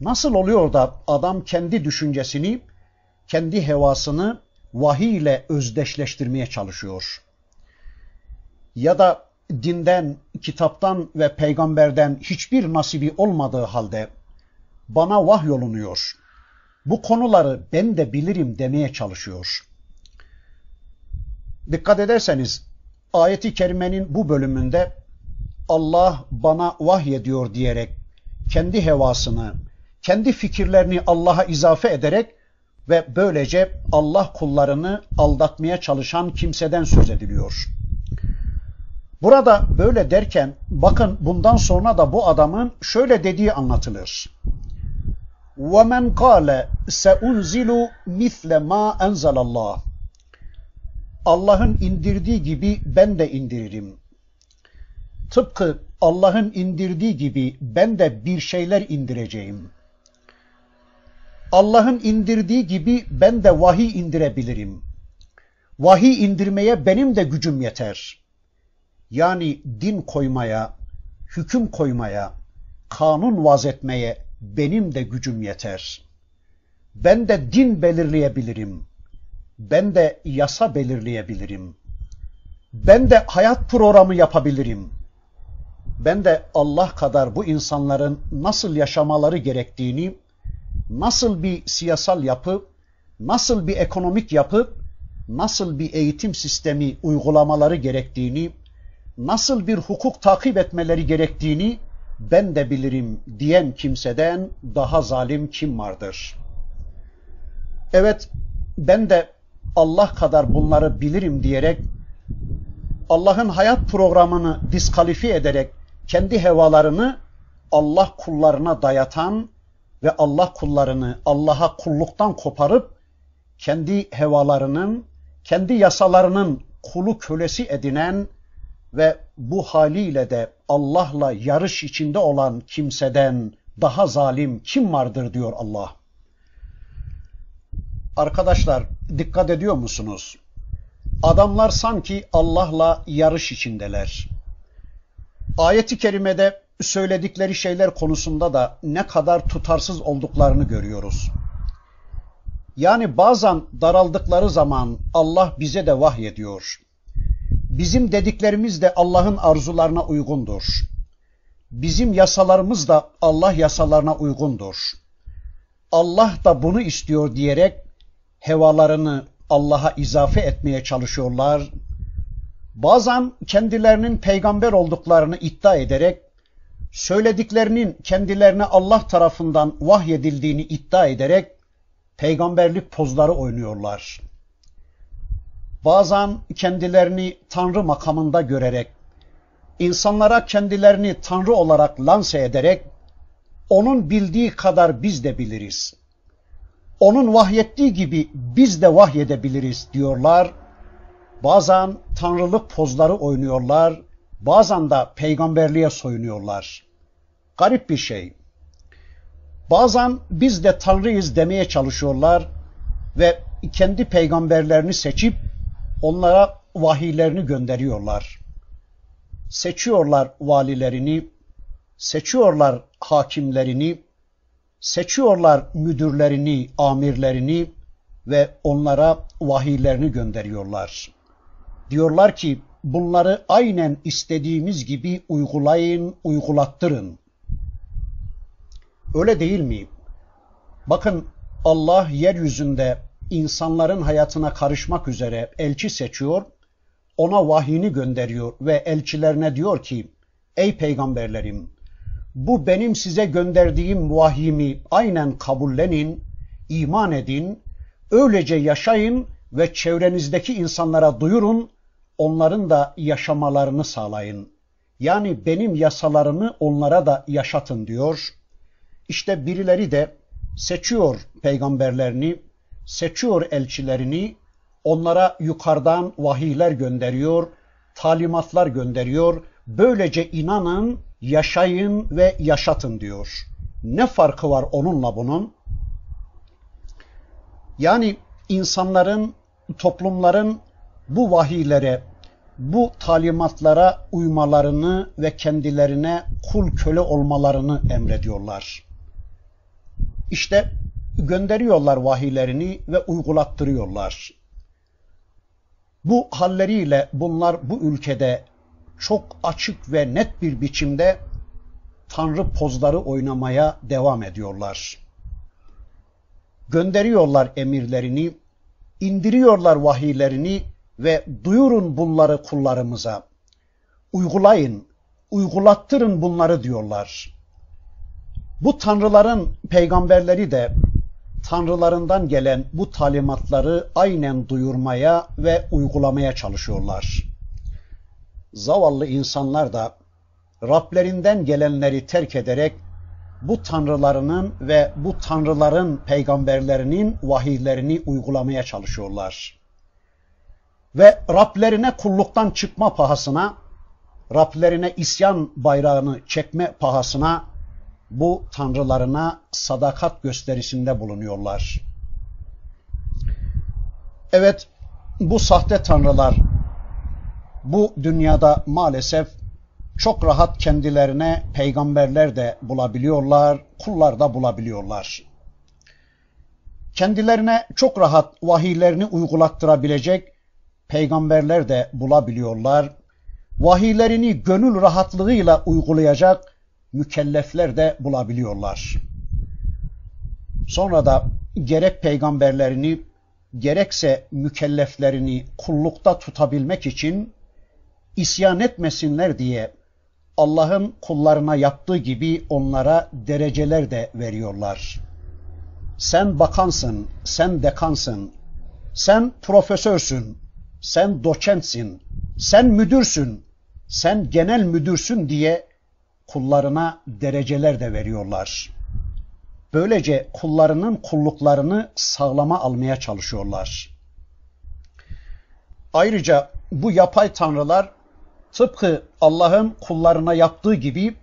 nasıl oluyor da adam kendi düşüncesini, kendi hevasını vahiy ile özdeşleştirmeye çalışıyor? Ya da dinden, kitaptan ve peygamberden hiçbir nasibi olmadığı halde bana vahyolunuyor. Bu konuları ben de bilirim demeye çalışıyor.'' Dikkat ederseniz ayeti kerimenin bu bölümünde Allah bana vahyediyor diyerek kendi hevasını, kendi fikirlerini Allah'a izafe ederek ve böylece Allah kullarını aldatmaya çalışan kimseden söz ediliyor. Burada böyle derken bakın bundan sonra da bu adamın şöyle dediği anlatılır. وَمَنْ قَالَ سَاُنْزِلُ مِثْلَ مَا اَنْزَلَ اللّٰهِ Allah'ın indirdiği gibi ben de indiririm. Tıpkı Allah'ın indirdiği gibi ben de bir şeyler indireceğim. Allah'ın indirdiği gibi ben de vahiy indirebilirim. Vahiy indirmeye benim de gücüm yeter. Yani din koymaya, hüküm koymaya, kanun vaz etmeye benim de gücüm yeter. Ben de din belirleyebilirim. Ben de yasa belirleyebilirim. Ben de hayat programı yapabilirim. Ben de Allah kadar bu insanların nasıl yaşamaları gerektiğini, nasıl bir siyasal yapı, nasıl bir ekonomik yapı, nasıl bir eğitim sistemi uygulamaları gerektiğini, nasıl bir hukuk takip etmeleri gerektiğini ben de bilirim diyen kimseden daha zalim kim vardır? Evet, ben de Allah kadar bunları bilirim diyerek Allah'ın hayat programını diskalifi ederek kendi hevalarını Allah kullarına dayatan ve Allah kullarını Allah'a kulluktan koparıp kendi hevalarının, kendi yasalarının kulu kölesi edinen ve bu haliyle de Allah'la yarış içinde olan kimseden daha zalim kim vardır diyor Allah. Arkadaşlar dikkat ediyor musunuz? Adamlar sanki Allah'la yarış içindeler. Ayeti kerimede söyledikleri şeyler konusunda da ne kadar tutarsız olduklarını görüyoruz. Yani bazen daraldıkları zaman Allah bize de vahyediyor. Bizim dediklerimiz de Allah'ın arzularına uygundur. Bizim yasalarımız da Allah yasalarına uygundur. Allah da bunu istiyor diyerek hevalarını Allah'a izafe etmeye çalışıyorlar. Bazen kendilerinin peygamber olduklarını iddia ederek söylediklerinin kendilerine Allah tarafından vahyedildiğini iddia ederek peygamberlik pozları oynuyorlar. Bazen kendilerini tanrı makamında görerek, insanlara kendilerini tanrı olarak lanse ederek, onun bildiği kadar biz de biliriz onun vahyettiği gibi biz de vahyedebiliriz diyorlar. Bazen tanrılık pozları oynuyorlar, bazen de peygamberliğe soyunuyorlar. Garip bir şey. Bazen biz de tanrıyız demeye çalışıyorlar ve kendi peygamberlerini seçip onlara vahiylerini gönderiyorlar. Seçiyorlar valilerini, seçiyorlar hakimlerini, seçiyorlar müdürlerini, amirlerini ve onlara vahiylerini gönderiyorlar. Diyorlar ki bunları aynen istediğimiz gibi uygulayın, uygulattırın. Öyle değil mi? Bakın Allah yeryüzünde insanların hayatına karışmak üzere elçi seçiyor, ona vahyini gönderiyor ve elçilerine diyor ki, Ey peygamberlerim, bu benim size gönderdiğim vahimi aynen kabullenin, iman edin, öylece yaşayın ve çevrenizdeki insanlara duyurun, onların da yaşamalarını sağlayın. Yani benim yasalarımı onlara da yaşatın diyor. İşte birileri de seçiyor peygamberlerini, seçiyor elçilerini, onlara yukarıdan vahiyler gönderiyor, talimatlar gönderiyor. Böylece inanın yaşayın ve yaşatın diyor. Ne farkı var onunla bunun? Yani insanların, toplumların bu vahiylere, bu talimatlara uymalarını ve kendilerine kul köle olmalarını emrediyorlar. İşte gönderiyorlar vahiylerini ve uygulattırıyorlar. Bu halleriyle bunlar bu ülkede çok açık ve net bir biçimde tanrı pozları oynamaya devam ediyorlar. Gönderiyorlar emirlerini, indiriyorlar vahiylerini ve duyurun bunları kullarımıza. Uygulayın, uygulattırın bunları diyorlar. Bu tanrıların peygamberleri de tanrılarından gelen bu talimatları aynen duyurmaya ve uygulamaya çalışıyorlar zavallı insanlar da Rablerinden gelenleri terk ederek bu tanrılarının ve bu tanrıların peygamberlerinin vahiylerini uygulamaya çalışıyorlar. Ve Rablerine kulluktan çıkma pahasına, Rablerine isyan bayrağını çekme pahasına bu tanrılarına sadakat gösterisinde bulunuyorlar. Evet, bu sahte tanrılar bu dünyada maalesef çok rahat kendilerine peygamberler de bulabiliyorlar, kullar da bulabiliyorlar. Kendilerine çok rahat vahiylerini uygulattırabilecek peygamberler de bulabiliyorlar. Vahiylerini gönül rahatlığıyla uygulayacak mükellefler de bulabiliyorlar. Sonra da gerek peygamberlerini gerekse mükelleflerini kullukta tutabilmek için isyan etmesinler diye Allah'ın kullarına yaptığı gibi onlara dereceler de veriyorlar. Sen bakansın, sen dekansın, sen profesörsün, sen doçentsin, sen müdürsün, sen genel müdürsün diye kullarına dereceler de veriyorlar. Böylece kullarının kulluklarını sağlama almaya çalışıyorlar. Ayrıca bu yapay tanrılar Tıpkı Allah'ın kullarına yaptığı gibi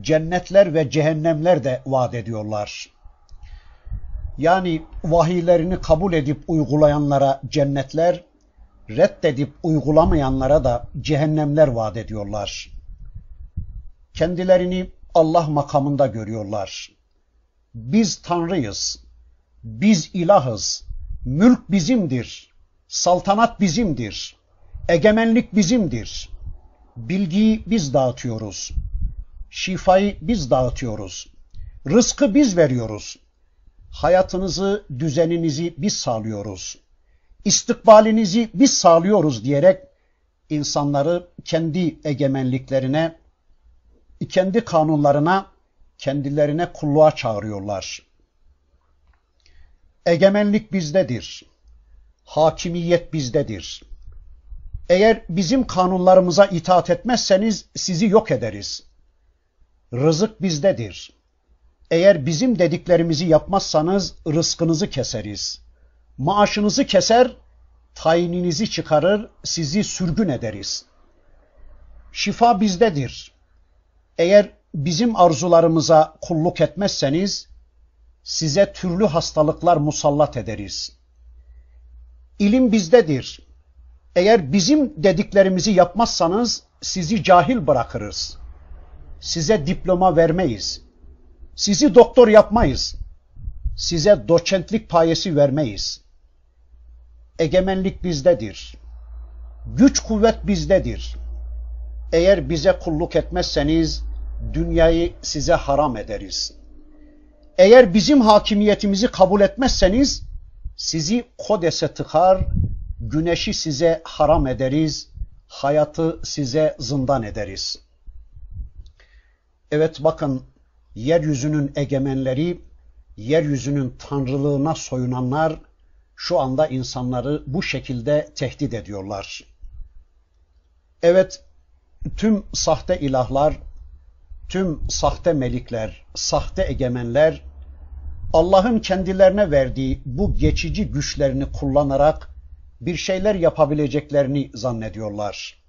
cennetler ve cehennemler de vaat ediyorlar. Yani vahiylerini kabul edip uygulayanlara cennetler, reddedip uygulamayanlara da cehennemler vaat ediyorlar. Kendilerini Allah makamında görüyorlar. Biz Tanrıyız, biz ilahız, mülk bizimdir, saltanat bizimdir, egemenlik bizimdir.'' Bilgiyi biz dağıtıyoruz. Şifayı biz dağıtıyoruz. Rızkı biz veriyoruz. Hayatınızı, düzeninizi biz sağlıyoruz. İstikbalinizi biz sağlıyoruz diyerek insanları kendi egemenliklerine, kendi kanunlarına, kendilerine kulluğa çağırıyorlar. Egemenlik bizdedir. Hakimiyet bizdedir. Eğer bizim kanunlarımıza itaat etmezseniz sizi yok ederiz. Rızık bizdedir. Eğer bizim dediklerimizi yapmazsanız rızkınızı keseriz. Maaşınızı keser, tayininizi çıkarır, sizi sürgün ederiz. Şifa bizdedir. Eğer bizim arzularımıza kulluk etmezseniz, size türlü hastalıklar musallat ederiz. İlim bizdedir. Eğer bizim dediklerimizi yapmazsanız sizi cahil bırakırız. Size diploma vermeyiz. Sizi doktor yapmayız. Size doçentlik payesi vermeyiz. Egemenlik bizdedir. Güç kuvvet bizdedir. Eğer bize kulluk etmezseniz dünyayı size haram ederiz. Eğer bizim hakimiyetimizi kabul etmezseniz sizi Kodes'e tıkar, güneşi size haram ederiz, hayatı size zindan ederiz. Evet bakın yeryüzünün egemenleri, yeryüzünün tanrılığına soyunanlar şu anda insanları bu şekilde tehdit ediyorlar. Evet tüm sahte ilahlar, tüm sahte melikler, sahte egemenler Allah'ın kendilerine verdiği bu geçici güçlerini kullanarak bir şeyler yapabileceklerini zannediyorlar.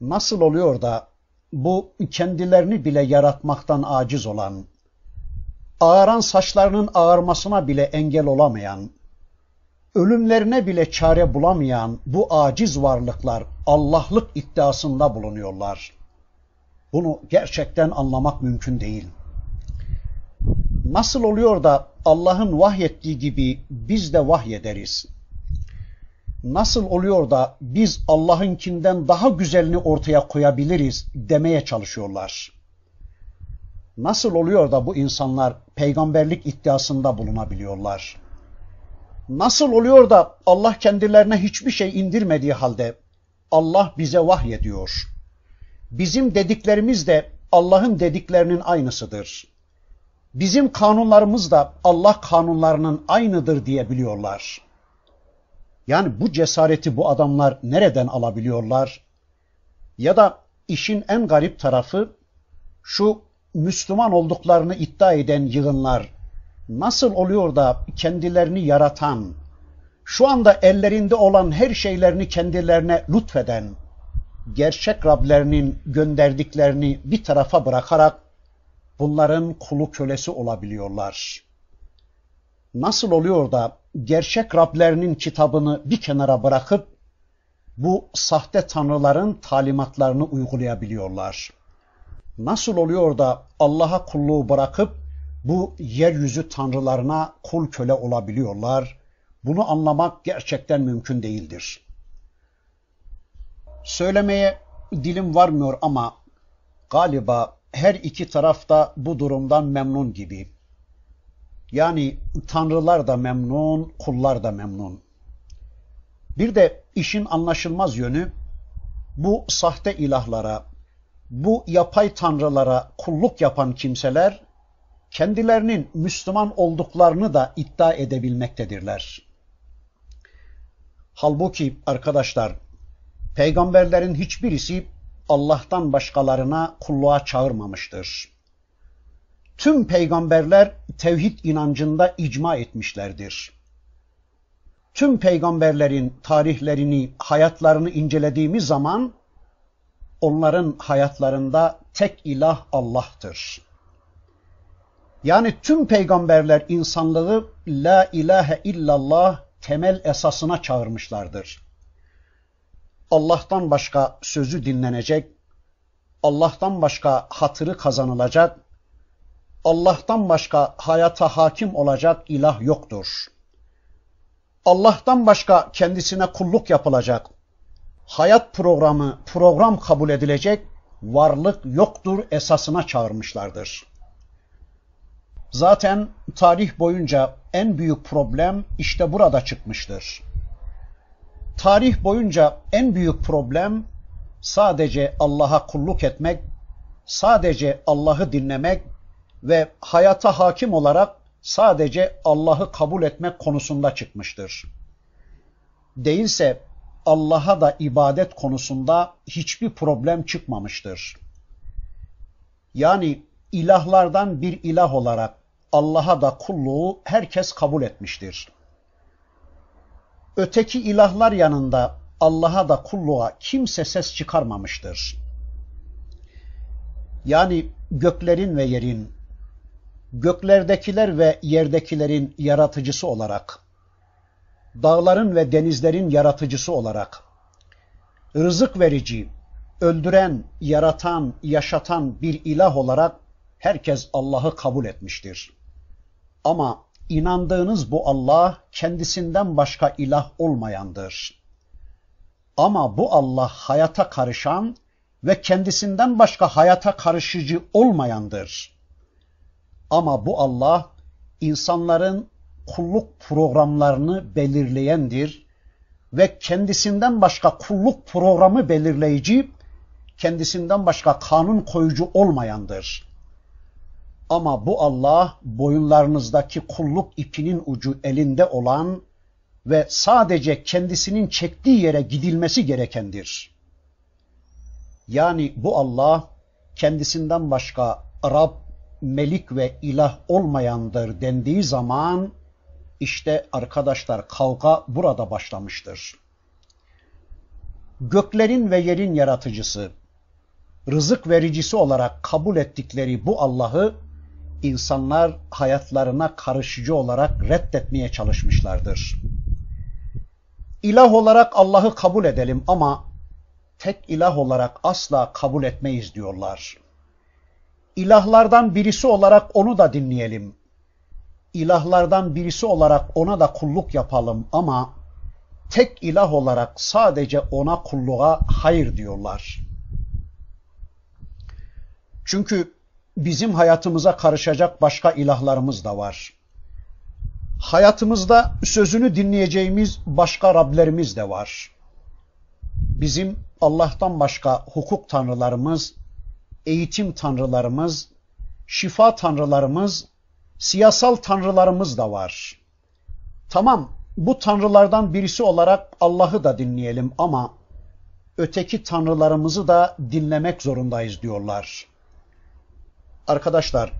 Nasıl oluyor da bu kendilerini bile yaratmaktan aciz olan, ağaran saçlarının ağarmasına bile engel olamayan, ölümlerine bile çare bulamayan bu aciz varlıklar Allah'lık iddiasında bulunuyorlar. Bunu gerçekten anlamak mümkün değil. Nasıl oluyor da Allah'ın vahyettiği gibi biz de vahyederiz? nasıl oluyor da biz Allah'ınkinden daha güzelini ortaya koyabiliriz demeye çalışıyorlar. Nasıl oluyor da bu insanlar peygamberlik iddiasında bulunabiliyorlar? Nasıl oluyor da Allah kendilerine hiçbir şey indirmediği halde Allah bize vahyediyor. Bizim dediklerimiz de Allah'ın dediklerinin aynısıdır. Bizim kanunlarımız da Allah kanunlarının aynıdır diyebiliyorlar.'' Yani bu cesareti bu adamlar nereden alabiliyorlar? Ya da işin en garip tarafı şu Müslüman olduklarını iddia eden yığınlar nasıl oluyor da kendilerini yaratan, şu anda ellerinde olan her şeylerini kendilerine lütfeden, gerçek Rablerinin gönderdiklerini bir tarafa bırakarak bunların kulu kölesi olabiliyorlar. Nasıl oluyor da gerçek Rablerinin kitabını bir kenara bırakıp bu sahte tanrıların talimatlarını uygulayabiliyorlar. Nasıl oluyor da Allah'a kulluğu bırakıp bu yeryüzü tanrılarına kul köle olabiliyorlar? Bunu anlamak gerçekten mümkün değildir. Söylemeye dilim varmıyor ama galiba her iki taraf da bu durumdan memnun gibi. Yani tanrılar da memnun, kullar da memnun. Bir de işin anlaşılmaz yönü bu sahte ilahlara, bu yapay tanrılara kulluk yapan kimseler kendilerinin Müslüman olduklarını da iddia edebilmektedirler. Halbuki arkadaşlar, peygamberlerin hiçbirisi Allah'tan başkalarına kulluğa çağırmamıştır tüm peygamberler tevhid inancında icma etmişlerdir. Tüm peygamberlerin tarihlerini, hayatlarını incelediğimiz zaman onların hayatlarında tek ilah Allah'tır. Yani tüm peygamberler insanlığı la ilahe illallah temel esasına çağırmışlardır. Allah'tan başka sözü dinlenecek, Allah'tan başka hatırı kazanılacak, Allah'tan başka hayata hakim olacak ilah yoktur. Allah'tan başka kendisine kulluk yapılacak, hayat programı program kabul edilecek varlık yoktur esasına çağırmışlardır. Zaten tarih boyunca en büyük problem işte burada çıkmıştır. Tarih boyunca en büyük problem sadece Allah'a kulluk etmek, sadece Allah'ı dinlemek, ve hayata hakim olarak sadece Allah'ı kabul etmek konusunda çıkmıştır. Değilse Allah'a da ibadet konusunda hiçbir problem çıkmamıştır. Yani ilahlardan bir ilah olarak Allah'a da kulluğu herkes kabul etmiştir. Öteki ilahlar yanında Allah'a da kulluğa kimse ses çıkarmamıştır. Yani göklerin ve yerin, göklerdekiler ve yerdekilerin yaratıcısı olarak, dağların ve denizlerin yaratıcısı olarak, rızık verici, öldüren, yaratan, yaşatan bir ilah olarak herkes Allah'ı kabul etmiştir. Ama inandığınız bu Allah kendisinden başka ilah olmayandır. Ama bu Allah hayata karışan ve kendisinden başka hayata karışıcı olmayandır. Ama bu Allah insanların kulluk programlarını belirleyendir ve kendisinden başka kulluk programı belirleyici, kendisinden başka kanun koyucu olmayandır. Ama bu Allah boyunlarınızdaki kulluk ipinin ucu elinde olan ve sadece kendisinin çektiği yere gidilmesi gerekendir. Yani bu Allah kendisinden başka Rab, melik ve ilah olmayandır dendiği zaman işte arkadaşlar kavga burada başlamıştır. Göklerin ve yerin yaratıcısı, rızık vericisi olarak kabul ettikleri bu Allah'ı insanlar hayatlarına karışıcı olarak reddetmeye çalışmışlardır. İlah olarak Allah'ı kabul edelim ama tek ilah olarak asla kabul etmeyiz diyorlar. İlahlardan birisi olarak onu da dinleyelim. İlahlardan birisi olarak ona da kulluk yapalım ama tek ilah olarak sadece ona kulluğa hayır diyorlar. Çünkü bizim hayatımıza karışacak başka ilahlarımız da var. Hayatımızda sözünü dinleyeceğimiz başka Rablerimiz de var. Bizim Allah'tan başka hukuk tanrılarımız, eğitim tanrılarımız, şifa tanrılarımız, siyasal tanrılarımız da var. Tamam, bu tanrılardan birisi olarak Allah'ı da dinleyelim ama öteki tanrılarımızı da dinlemek zorundayız diyorlar. Arkadaşlar,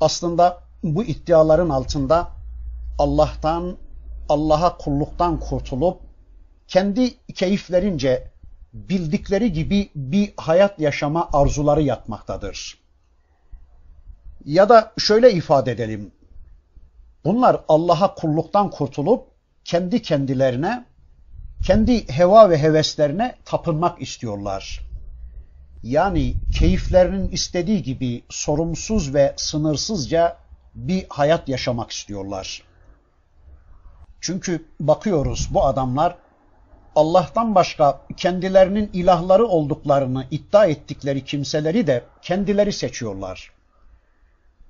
aslında bu iddiaların altında Allah'tan, Allah'a kulluktan kurtulup kendi keyiflerince bildikleri gibi bir hayat yaşama arzuları yatmaktadır. Ya da şöyle ifade edelim. Bunlar Allah'a kulluktan kurtulup kendi kendilerine, kendi heva ve heveslerine tapınmak istiyorlar. Yani keyiflerinin istediği gibi sorumsuz ve sınırsızca bir hayat yaşamak istiyorlar. Çünkü bakıyoruz bu adamlar Allah'tan başka kendilerinin ilahları olduklarını iddia ettikleri kimseleri de kendileri seçiyorlar.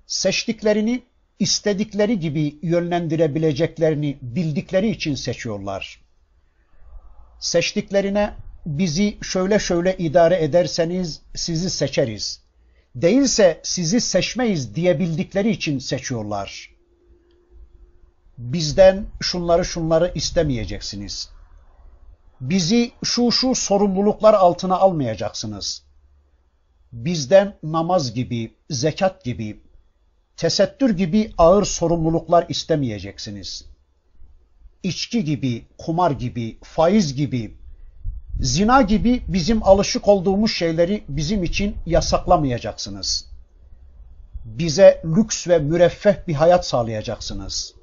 Seçtiklerini istedikleri gibi yönlendirebileceklerini bildikleri için seçiyorlar. Seçtiklerine bizi şöyle şöyle idare ederseniz sizi seçeriz. Değilse sizi seçmeyiz diyebildikleri için seçiyorlar. Bizden şunları şunları istemeyeceksiniz.'' bizi şu şu sorumluluklar altına almayacaksınız. Bizden namaz gibi, zekat gibi, tesettür gibi ağır sorumluluklar istemeyeceksiniz. İçki gibi, kumar gibi, faiz gibi, zina gibi bizim alışık olduğumuz şeyleri bizim için yasaklamayacaksınız. Bize lüks ve müreffeh bir hayat sağlayacaksınız.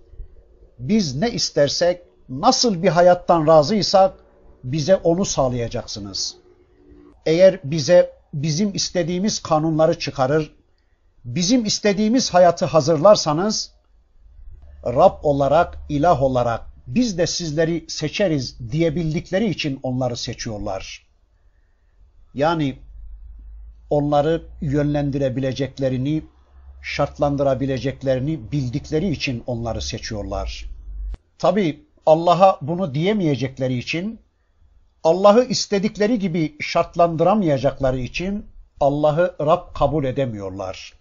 Biz ne istersek, nasıl bir hayattan razıysak bize onu sağlayacaksınız. Eğer bize bizim istediğimiz kanunları çıkarır, bizim istediğimiz hayatı hazırlarsanız Rab olarak, ilah olarak biz de sizleri seçeriz diyebildikleri için onları seçiyorlar. Yani onları yönlendirebileceklerini, şartlandırabileceklerini bildikleri için onları seçiyorlar. Tabi Allah'a bunu diyemeyecekleri için Allah'ı istedikleri gibi şartlandıramayacakları için Allah'ı Rab kabul edemiyorlar.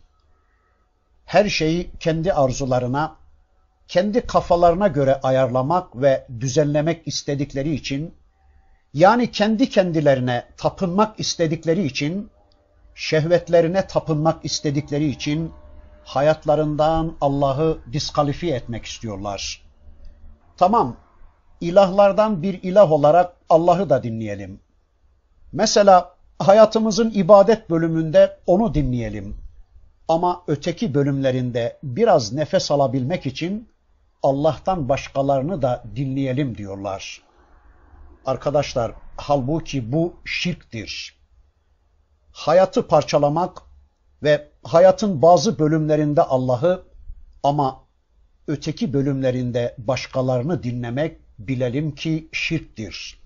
Her şeyi kendi arzularına, kendi kafalarına göre ayarlamak ve düzenlemek istedikleri için, yani kendi kendilerine tapınmak istedikleri için, şehvetlerine tapınmak istedikleri için hayatlarından Allah'ı diskalifiye etmek istiyorlar. Tamam, ilahlardan bir ilah olarak Allah'ı da dinleyelim. Mesela hayatımızın ibadet bölümünde onu dinleyelim. Ama öteki bölümlerinde biraz nefes alabilmek için Allah'tan başkalarını da dinleyelim diyorlar. Arkadaşlar halbuki bu şirktir. Hayatı parçalamak ve hayatın bazı bölümlerinde Allah'ı ama öteki bölümlerinde başkalarını dinlemek bilelim ki şirktir.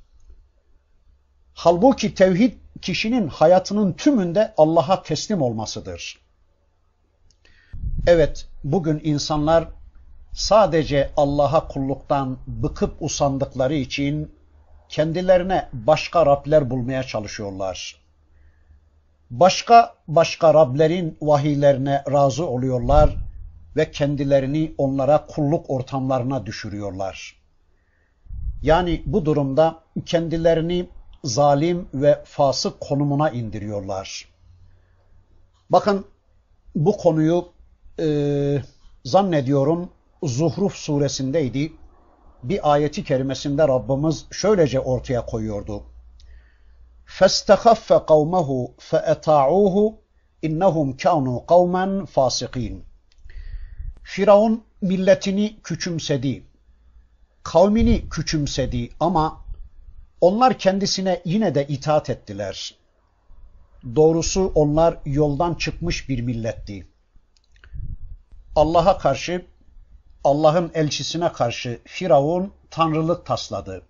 Halbuki tevhid kişinin hayatının tümünde Allah'a teslim olmasıdır. Evet, bugün insanlar sadece Allah'a kulluktan bıkıp usandıkları için kendilerine başka Rabler bulmaya çalışıyorlar. Başka başka Rablerin vahiylerine razı oluyorlar ve kendilerini onlara kulluk ortamlarına düşürüyorlar.'' Yani bu durumda kendilerini zalim ve fasık konumuna indiriyorlar. Bakın bu konuyu e, zannediyorum Zuhruf suresindeydi. Bir ayeti kerimesinde Rabbimiz şöylece ortaya koyuyordu. فَاسْتَخَفَّ قَوْمَهُ فَاَتَاعُوهُ اِنَّهُمْ كَانُوا قَوْمًا فَاسِق۪ينَ Firavun milletini küçümsedi kavmini küçümsedi ama onlar kendisine yine de itaat ettiler. Doğrusu onlar yoldan çıkmış bir milletti. Allah'a karşı, Allah'ın elçisine karşı Firavun tanrılık tasladı.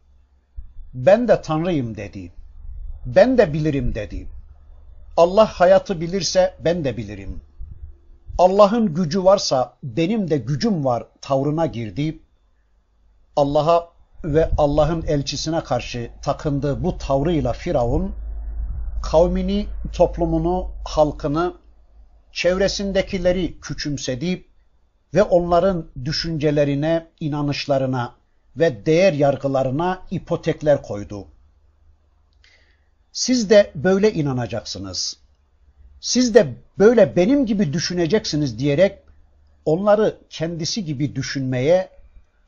Ben de tanrıyım dedi. Ben de bilirim dedi. Allah hayatı bilirse ben de bilirim. Allah'ın gücü varsa benim de gücüm var tavrına girdi Allah'a ve Allah'ın elçisine karşı takındığı bu tavrıyla Firavun kavmini, toplumunu, halkını, çevresindekileri küçümsedi ve onların düşüncelerine, inanışlarına ve değer yargılarına ipotekler koydu. Siz de böyle inanacaksınız. Siz de böyle benim gibi düşüneceksiniz diyerek onları kendisi gibi düşünmeye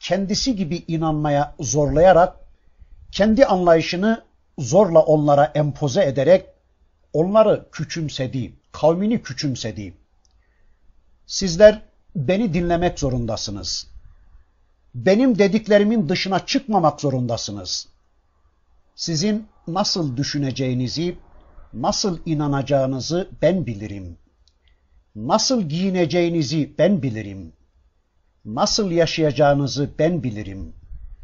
kendisi gibi inanmaya zorlayarak, kendi anlayışını zorla onlara empoze ederek onları küçümsediği, kavmini küçümsediği. Sizler beni dinlemek zorundasınız. Benim dediklerimin dışına çıkmamak zorundasınız. Sizin nasıl düşüneceğinizi, nasıl inanacağınızı ben bilirim. Nasıl giyineceğinizi ben bilirim nasıl yaşayacağınızı ben bilirim.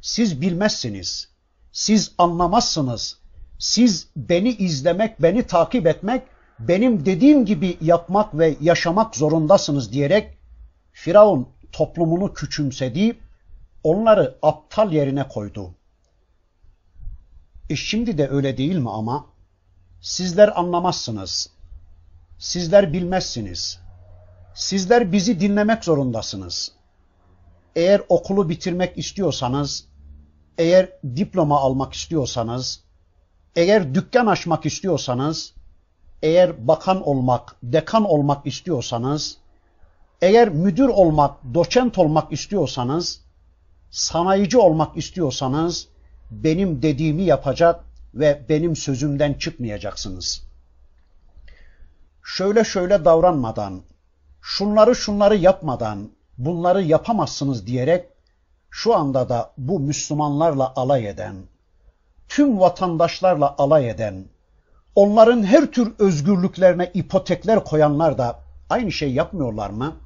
Siz bilmezsiniz. Siz anlamazsınız. Siz beni izlemek, beni takip etmek, benim dediğim gibi yapmak ve yaşamak zorundasınız diyerek Firavun toplumunu küçümsedi, onları aptal yerine koydu. E şimdi de öyle değil mi ama? Sizler anlamazsınız. Sizler bilmezsiniz. Sizler bizi dinlemek zorundasınız.'' eğer okulu bitirmek istiyorsanız, eğer diploma almak istiyorsanız, eğer dükkan açmak istiyorsanız, eğer bakan olmak, dekan olmak istiyorsanız, eğer müdür olmak, doçent olmak istiyorsanız, sanayici olmak istiyorsanız benim dediğimi yapacak ve benim sözümden çıkmayacaksınız. Şöyle şöyle davranmadan, şunları şunları yapmadan, bunları yapamazsınız diyerek şu anda da bu Müslümanlarla alay eden, tüm vatandaşlarla alay eden, onların her tür özgürlüklerine ipotekler koyanlar da aynı şey yapmıyorlar mı?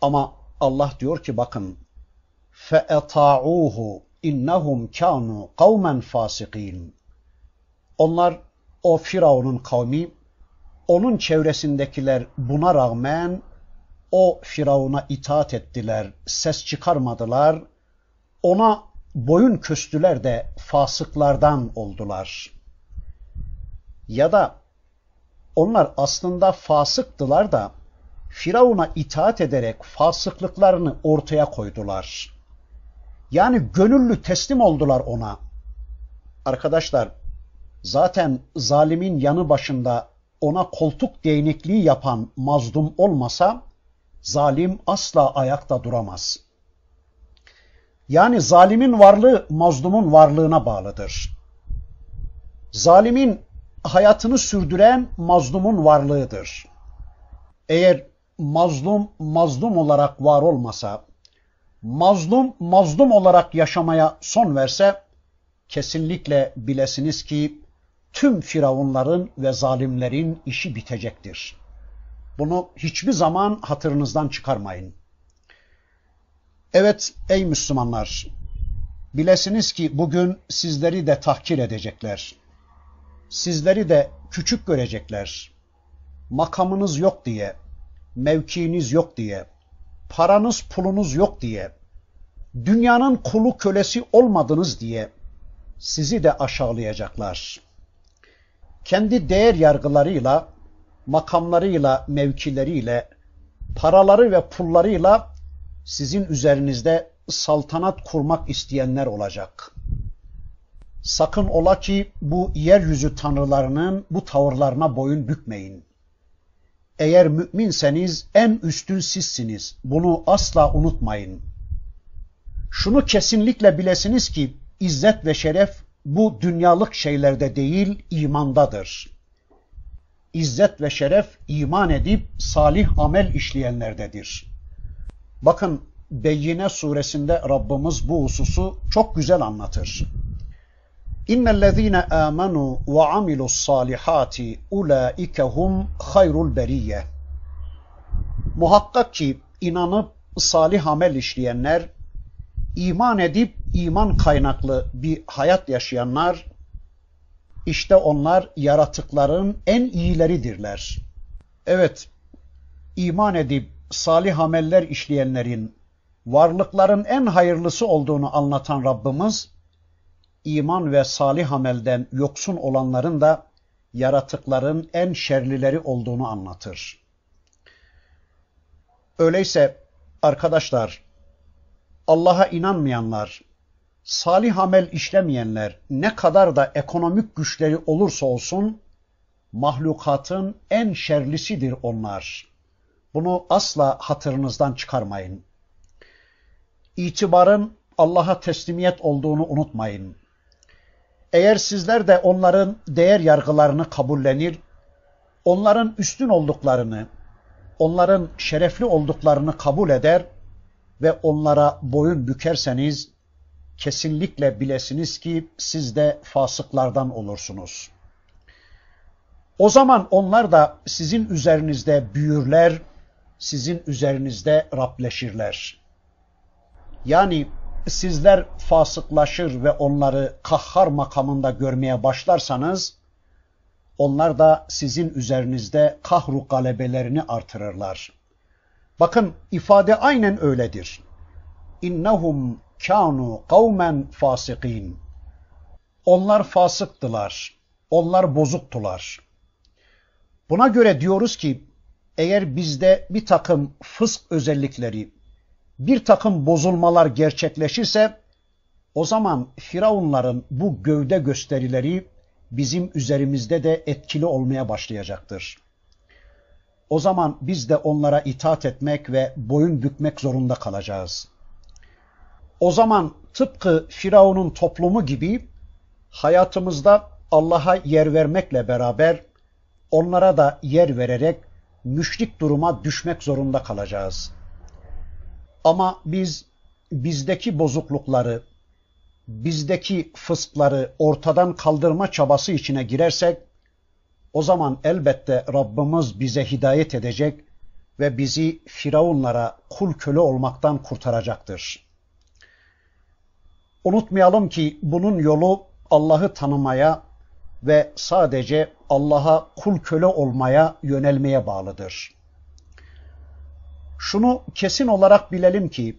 Ama Allah diyor ki bakın فَاَطَاعُوهُ innahum kanu kavmen fasikin. Onlar o Firavun'un kavmi, onun çevresindekiler buna rağmen o Firavun'a itaat ettiler, ses çıkarmadılar, ona boyun köstüler de fasıklardan oldular. Ya da onlar aslında fasıktılar da Firavun'a itaat ederek fasıklıklarını ortaya koydular. Yani gönüllü teslim oldular ona. Arkadaşlar zaten zalimin yanı başında ona koltuk değnekliği yapan mazlum olmasa zalim asla ayakta duramaz. Yani zalimin varlığı mazlumun varlığına bağlıdır. Zalimin hayatını sürdüren mazlumun varlığıdır. Eğer mazlum mazlum olarak var olmasa, mazlum mazlum olarak yaşamaya son verse, kesinlikle bilesiniz ki tüm firavunların ve zalimlerin işi bitecektir.'' Bunu hiçbir zaman hatırınızdan çıkarmayın. Evet ey Müslümanlar, bilesiniz ki bugün sizleri de tahkir edecekler. Sizleri de küçük görecekler. Makamınız yok diye, mevkiiniz yok diye, paranız pulunuz yok diye, dünyanın kulu kölesi olmadınız diye sizi de aşağılayacaklar. Kendi değer yargılarıyla makamlarıyla, mevkileriyle, paraları ve pullarıyla sizin üzerinizde saltanat kurmak isteyenler olacak. Sakın ola ki bu yeryüzü tanrılarının bu tavırlarına boyun bükmeyin. Eğer müminseniz en üstün sizsiniz. Bunu asla unutmayın. Şunu kesinlikle bilesiniz ki izzet ve şeref bu dünyalık şeylerde değil imandadır.'' İzzet ve şeref iman edip salih amel işleyenlerdedir. Bakın Beyyine suresinde Rabbimiz bu hususu çok güzel anlatır. اِنَّ الَّذ۪ينَ آمَنُوا وَعَمِلُوا الصَّالِحَاتِ اُولَٰئِكَ هُمْ خَيْرُ الْبَرِيَّةِ Muhakkak ki inanıp salih amel işleyenler, iman edip iman kaynaklı bir hayat yaşayanlar işte onlar yaratıkların en iyileridirler. Evet, iman edip salih ameller işleyenlerin varlıkların en hayırlısı olduğunu anlatan Rabbimiz, iman ve salih amelden yoksun olanların da yaratıkların en şerlileri olduğunu anlatır. Öyleyse arkadaşlar, Allah'a inanmayanlar, salih amel işlemeyenler ne kadar da ekonomik güçleri olursa olsun mahlukatın en şerlisidir onlar. Bunu asla hatırınızdan çıkarmayın. İtibarın Allah'a teslimiyet olduğunu unutmayın. Eğer sizler de onların değer yargılarını kabullenir, onların üstün olduklarını, onların şerefli olduklarını kabul eder ve onlara boyun bükerseniz kesinlikle bilesiniz ki siz de fasıklardan olursunuz. O zaman onlar da sizin üzerinizde büyürler, sizin üzerinizde Rableşirler. Yani sizler fasıklaşır ve onları kahhar makamında görmeye başlarsanız, onlar da sizin üzerinizde kahru galebelerini artırırlar. Bakın ifade aynen öyledir. İnnehum kanu kavmen fasikin. Onlar fasıktılar. Onlar bozuktular. Buna göre diyoruz ki eğer bizde bir takım fısk özellikleri, bir takım bozulmalar gerçekleşirse o zaman Firavunların bu gövde gösterileri bizim üzerimizde de etkili olmaya başlayacaktır. O zaman biz de onlara itaat etmek ve boyun bükmek zorunda kalacağız.'' O zaman tıpkı Firavun'un toplumu gibi hayatımızda Allah'a yer vermekle beraber onlara da yer vererek müşrik duruma düşmek zorunda kalacağız. Ama biz bizdeki bozuklukları, bizdeki fıskları ortadan kaldırma çabası içine girersek o zaman elbette Rabbimiz bize hidayet edecek ve bizi firavunlara kul köle olmaktan kurtaracaktır.'' Unutmayalım ki bunun yolu Allah'ı tanımaya ve sadece Allah'a kul köle olmaya yönelmeye bağlıdır. Şunu kesin olarak bilelim ki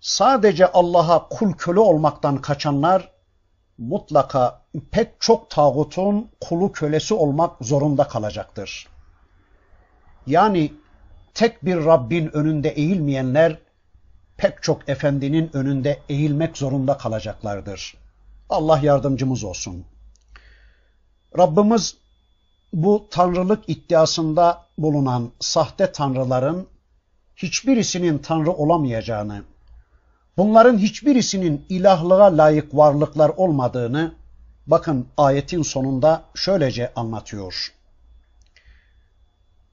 sadece Allah'a kul köle olmaktan kaçanlar mutlaka pek çok tağutun kulu kölesi olmak zorunda kalacaktır. Yani tek bir Rabbin önünde eğilmeyenler pek çok efendinin önünde eğilmek zorunda kalacaklardır. Allah yardımcımız olsun. Rabbimiz bu tanrılık iddiasında bulunan sahte tanrıların hiçbirisinin tanrı olamayacağını, bunların hiçbirisinin ilahlığa layık varlıklar olmadığını bakın ayetin sonunda şöylece anlatıyor.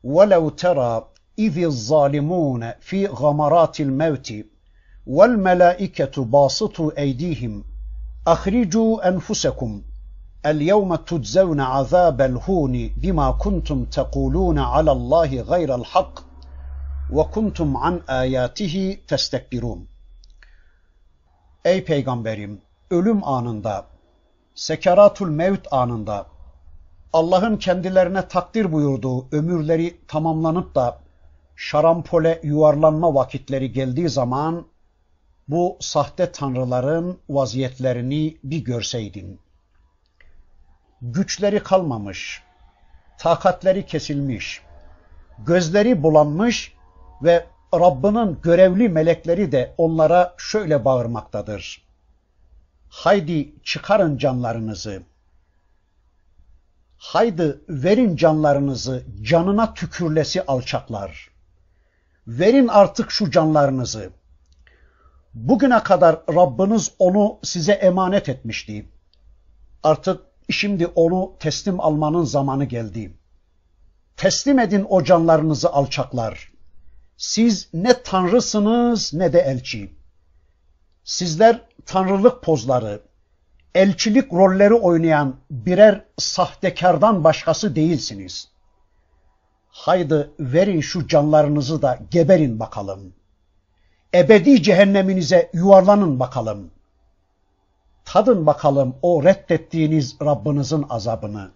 وَلَوْ تَرَى اِذِ الظَّالِمُونَ ف۪ي غَمَرَاتِ الْمَوْتِ وَالْمَلَائِكَةُ باسطوا أيديهم أخرجوا أنفسكم الْيَوْمَ تجزون عَذَابَ الْهُونِ بما كنتم تقولون على الله غير الحق وكنتم عن آياته تستكبرون Ey peygamberim ölüm anında sekaratul mevt anında Allah'ın kendilerine takdir buyurduğu ömürleri tamamlanıp da şarampole yuvarlanma vakitleri geldiği zaman bu sahte tanrıların vaziyetlerini bir görseydin. Güçleri kalmamış, takatleri kesilmiş, gözleri bulanmış ve Rabbinin görevli melekleri de onlara şöyle bağırmaktadır. Haydi çıkarın canlarınızı. Haydi verin canlarınızı canına tükürlesi alçaklar. Verin artık şu canlarınızı.'' bugüne kadar Rabbiniz onu size emanet etmişti. Artık şimdi onu teslim almanın zamanı geldi. Teslim edin o canlarınızı alçaklar. Siz ne tanrısınız ne de elçi. Sizler tanrılık pozları, elçilik rolleri oynayan birer sahtekardan başkası değilsiniz. Haydi verin şu canlarınızı da geberin bakalım.'' ebedi cehenneminize yuvarlanın bakalım. Tadın bakalım o reddettiğiniz Rabbinizin azabını.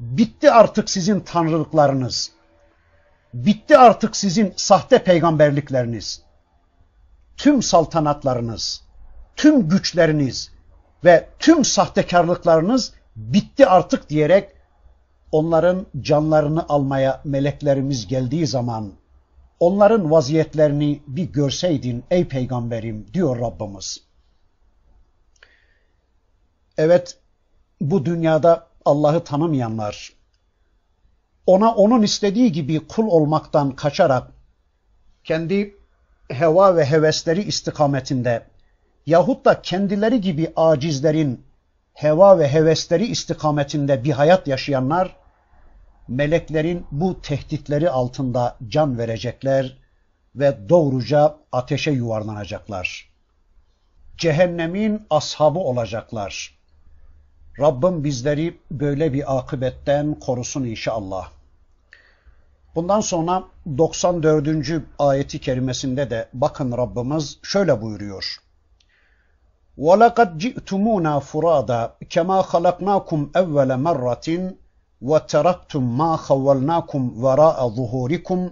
Bitti artık sizin tanrılıklarınız. Bitti artık sizin sahte peygamberlikleriniz. Tüm saltanatlarınız, tüm güçleriniz ve tüm sahtekarlıklarınız bitti artık diyerek onların canlarını almaya meleklerimiz geldiği zaman Onların vaziyetlerini bir görseydin ey peygamberim diyor Rabbimiz. Evet bu dünyada Allah'ı tanımayanlar, ona onun istediği gibi kul olmaktan kaçarak kendi heva ve hevesleri istikametinde yahut da kendileri gibi acizlerin heva ve hevesleri istikametinde bir hayat yaşayanlar meleklerin bu tehditleri altında can verecekler ve doğruca ateşe yuvarlanacaklar. Cehennemin ashabı olacaklar. Rabbim bizleri böyle bir akıbetten korusun inşallah. Bundan sonra 94. ayeti kerimesinde de bakın Rabbimiz şöyle buyuruyor. وَلَقَدْ جِئْتُمُونَا فُرَادًا كَمَا خَلَقْنَاكُمْ اَوَّلَ مَرَّةٍ وتركتم ما خولناكم وراء ظهوركم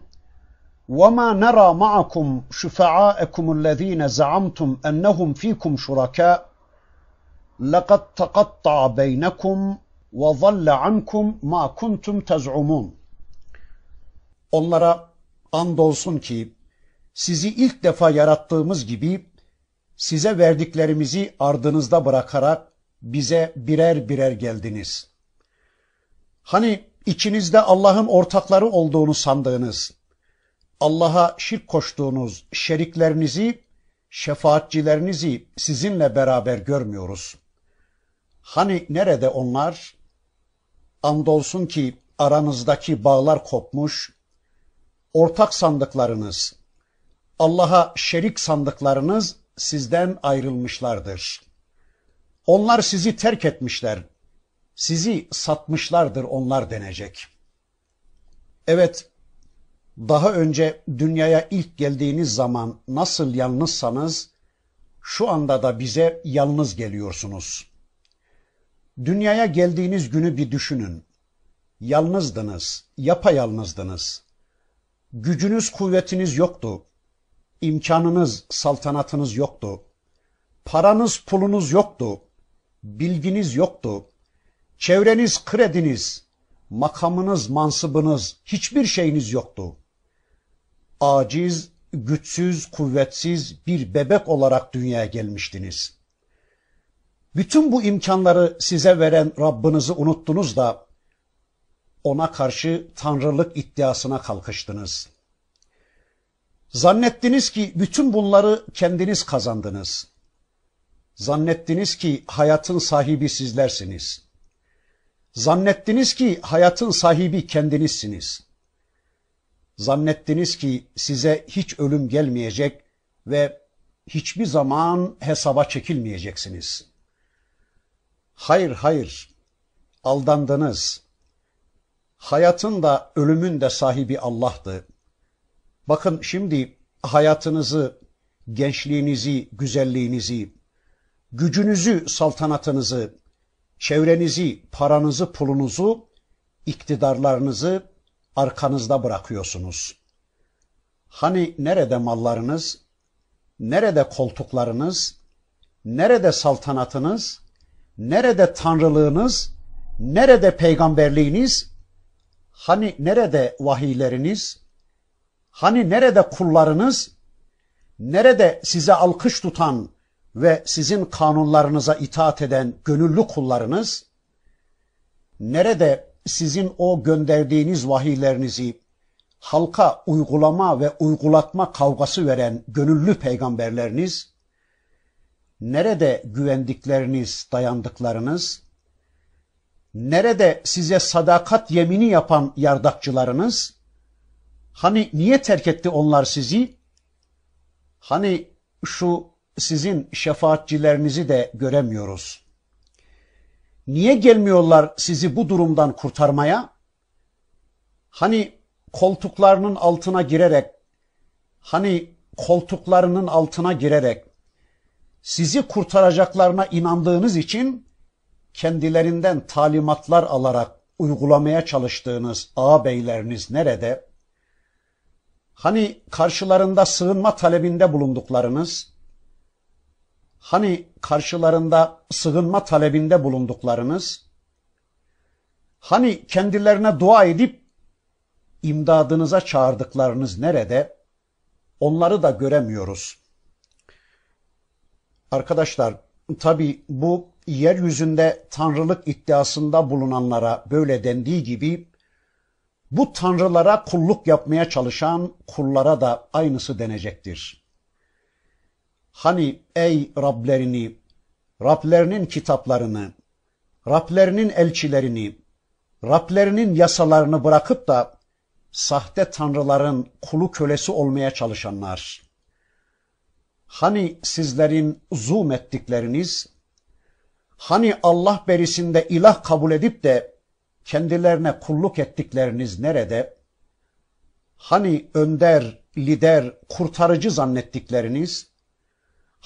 وما نرى معكم شفعاءكم الذين زعمتم انهم فيكم شركاء لقد تقطع بينكم وضل ankum ma kuntum tez'umun. Onlara andolsun ki sizi ilk defa yarattığımız gibi size verdiklerimizi ardınızda bırakarak bize birer birer geldiniz. Hani içinizde Allah'ın ortakları olduğunu sandığınız, Allah'a şirk koştuğunuz şeriklerinizi, şefaatçilerinizi sizinle beraber görmüyoruz. Hani nerede onlar? Andolsun ki aranızdaki bağlar kopmuş, ortak sandıklarınız, Allah'a şerik sandıklarınız sizden ayrılmışlardır. Onlar sizi terk etmişler, sizi satmışlardır onlar denecek. Evet, daha önce dünyaya ilk geldiğiniz zaman nasıl yalnızsanız, şu anda da bize yalnız geliyorsunuz. Dünyaya geldiğiniz günü bir düşünün. Yalnızdınız, yapayalnızdınız. Gücünüz, kuvvetiniz yoktu. İmkanınız, saltanatınız yoktu. Paranız, pulunuz yoktu. Bilginiz yoktu Çevreniz, krediniz, makamınız, mansıbınız, hiçbir şeyiniz yoktu. Aciz, güçsüz, kuvvetsiz bir bebek olarak dünyaya gelmiştiniz. Bütün bu imkanları size veren Rabbinizi unuttunuz da ona karşı tanrılık iddiasına kalkıştınız. Zannettiniz ki bütün bunları kendiniz kazandınız. Zannettiniz ki hayatın sahibi sizlersiniz.'' Zannettiniz ki hayatın sahibi kendinizsiniz. Zannettiniz ki size hiç ölüm gelmeyecek ve hiçbir zaman hesaba çekilmeyeceksiniz. Hayır hayır aldandınız. Hayatın da ölümün de sahibi Allah'tı. Bakın şimdi hayatınızı, gençliğinizi, güzelliğinizi, gücünüzü, saltanatınızı, çevrenizi, paranızı, pulunuzu, iktidarlarınızı arkanızda bırakıyorsunuz. Hani nerede mallarınız, nerede koltuklarınız, nerede saltanatınız, nerede tanrılığınız, nerede peygamberliğiniz, hani nerede vahiyleriniz, hani nerede kullarınız, nerede size alkış tutan ve sizin kanunlarınıza itaat eden gönüllü kullarınız nerede sizin o gönderdiğiniz vahiylerinizi halka uygulama ve uygulatma kavgası veren gönüllü peygamberleriniz nerede güvendikleriniz, dayandıklarınız nerede size sadakat yemini yapan yardakçılarınız hani niye terk etti onlar sizi hani şu sizin şefaatçilerinizi de göremiyoruz. Niye gelmiyorlar sizi bu durumdan kurtarmaya? Hani koltuklarının altına girerek, hani koltuklarının altına girerek sizi kurtaracaklarına inandığınız için kendilerinden talimatlar alarak uygulamaya çalıştığınız ağabeyleriniz nerede? Hani karşılarında sığınma talebinde bulunduklarınız, Hani karşılarında sığınma talebinde bulunduklarınız? Hani kendilerine dua edip imdadınıza çağırdıklarınız nerede? Onları da göremiyoruz. Arkadaşlar tabi bu yeryüzünde tanrılık iddiasında bulunanlara böyle dendiği gibi bu tanrılara kulluk yapmaya çalışan kullara da aynısı denecektir. Hani ey Rablerini, Rablerinin kitaplarını, Rablerinin elçilerini, Rablerinin yasalarını bırakıp da sahte tanrıların kulu kölesi olmaya çalışanlar. Hani sizlerin zoom ettikleriniz, hani Allah berisinde ilah kabul edip de kendilerine kulluk ettikleriniz nerede? Hani önder, lider, kurtarıcı zannettikleriniz,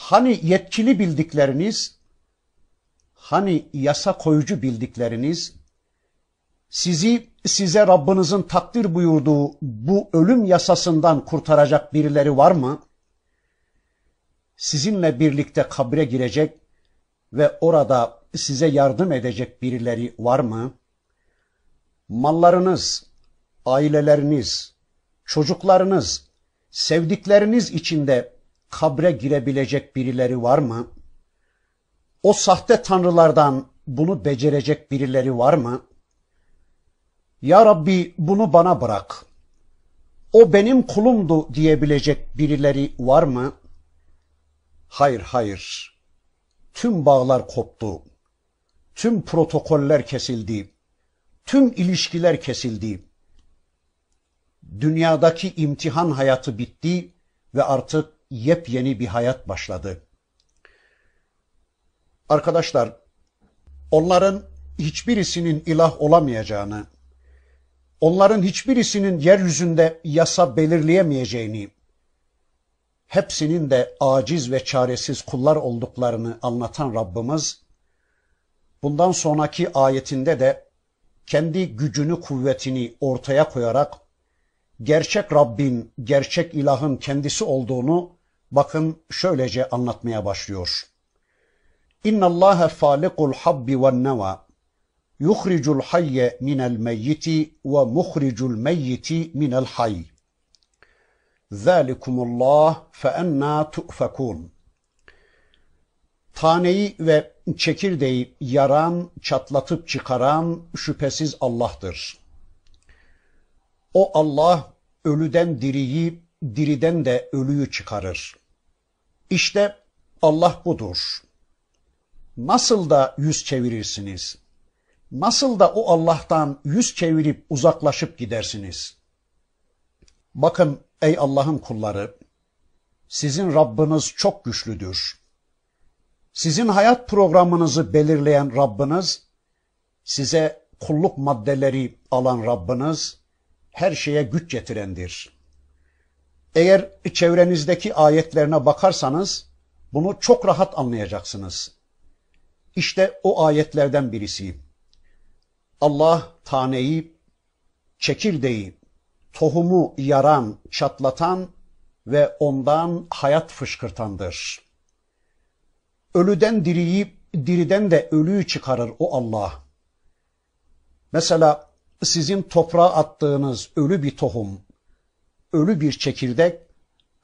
Hani yetkili bildikleriniz, hani yasa koyucu bildikleriniz, sizi size Rabbinizin takdir buyurduğu bu ölüm yasasından kurtaracak birileri var mı? Sizinle birlikte kabre girecek ve orada size yardım edecek birileri var mı? Mallarınız, aileleriniz, çocuklarınız, sevdikleriniz içinde kabre girebilecek birileri var mı? O sahte tanrılardan bunu becerecek birileri var mı? Ya Rabbi bunu bana bırak. O benim kulumdu diyebilecek birileri var mı? Hayır, hayır. Tüm bağlar koptu. Tüm protokoller kesildi. Tüm ilişkiler kesildi. Dünyadaki imtihan hayatı bitti ve artık yepyeni bir hayat başladı. Arkadaşlar, onların hiçbirisinin ilah olamayacağını, onların hiçbirisinin yeryüzünde yasa belirleyemeyeceğini, hepsinin de aciz ve çaresiz kullar olduklarını anlatan Rabbimiz, bundan sonraki ayetinde de kendi gücünü, kuvvetini ortaya koyarak gerçek Rabbin, gerçek ilahın kendisi olduğunu Bakın şöylece anlatmaya başlıyor. İnna Allaha falikul habbi ve neva yuhricul hayye minel meyyiti ve muhricul meyyiti minel hayy. Zalikumullah fe enna tu'fekun. Taneyi ve çekirdeği yaran, çatlatıp çıkaran şüphesiz Allah'tır. O Allah ölüden diriyi, diriden de ölüyü çıkarır. İşte Allah budur. Nasıl da yüz çevirirsiniz? Nasıl da o Allah'tan yüz çevirip uzaklaşıp gidersiniz? Bakın ey Allah'ın kulları, sizin Rabbiniz çok güçlüdür. Sizin hayat programınızı belirleyen Rabbiniz, size kulluk maddeleri alan Rabbiniz, her şeye güç getirendir.'' Eğer çevrenizdeki ayetlerine bakarsanız bunu çok rahat anlayacaksınız. İşte o ayetlerden birisi. Allah taneyi, çekirdeği, tohumu yaran, çatlatan ve ondan hayat fışkırtandır. Ölüden diriyi, diriden de ölüyü çıkarır o Allah. Mesela sizin toprağa attığınız ölü bir tohum, ölü bir çekirdek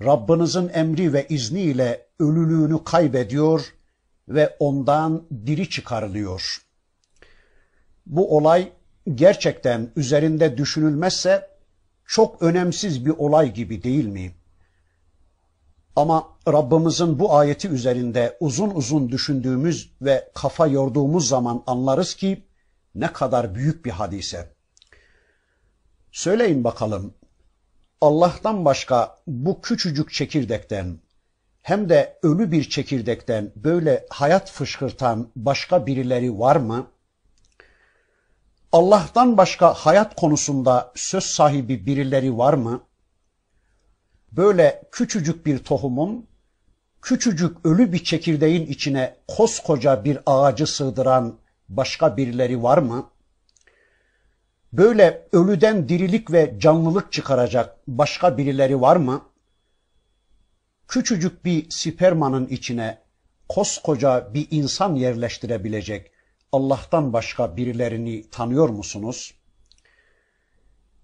Rabbinizin emri ve izniyle ölülüğünü kaybediyor ve ondan diri çıkarılıyor. Bu olay gerçekten üzerinde düşünülmezse çok önemsiz bir olay gibi değil mi? Ama Rabbimizin bu ayeti üzerinde uzun uzun düşündüğümüz ve kafa yorduğumuz zaman anlarız ki ne kadar büyük bir hadise. Söyleyin bakalım Allah'tan başka bu küçücük çekirdekten hem de ölü bir çekirdekten böyle hayat fışkırtan başka birileri var mı? Allah'tan başka hayat konusunda söz sahibi birileri var mı? Böyle küçücük bir tohumun, küçücük ölü bir çekirdeğin içine koskoca bir ağacı sığdıran başka birileri var mı?'' böyle ölüden dirilik ve canlılık çıkaracak başka birileri var mı? Küçücük bir spermanın içine koskoca bir insan yerleştirebilecek Allah'tan başka birilerini tanıyor musunuz?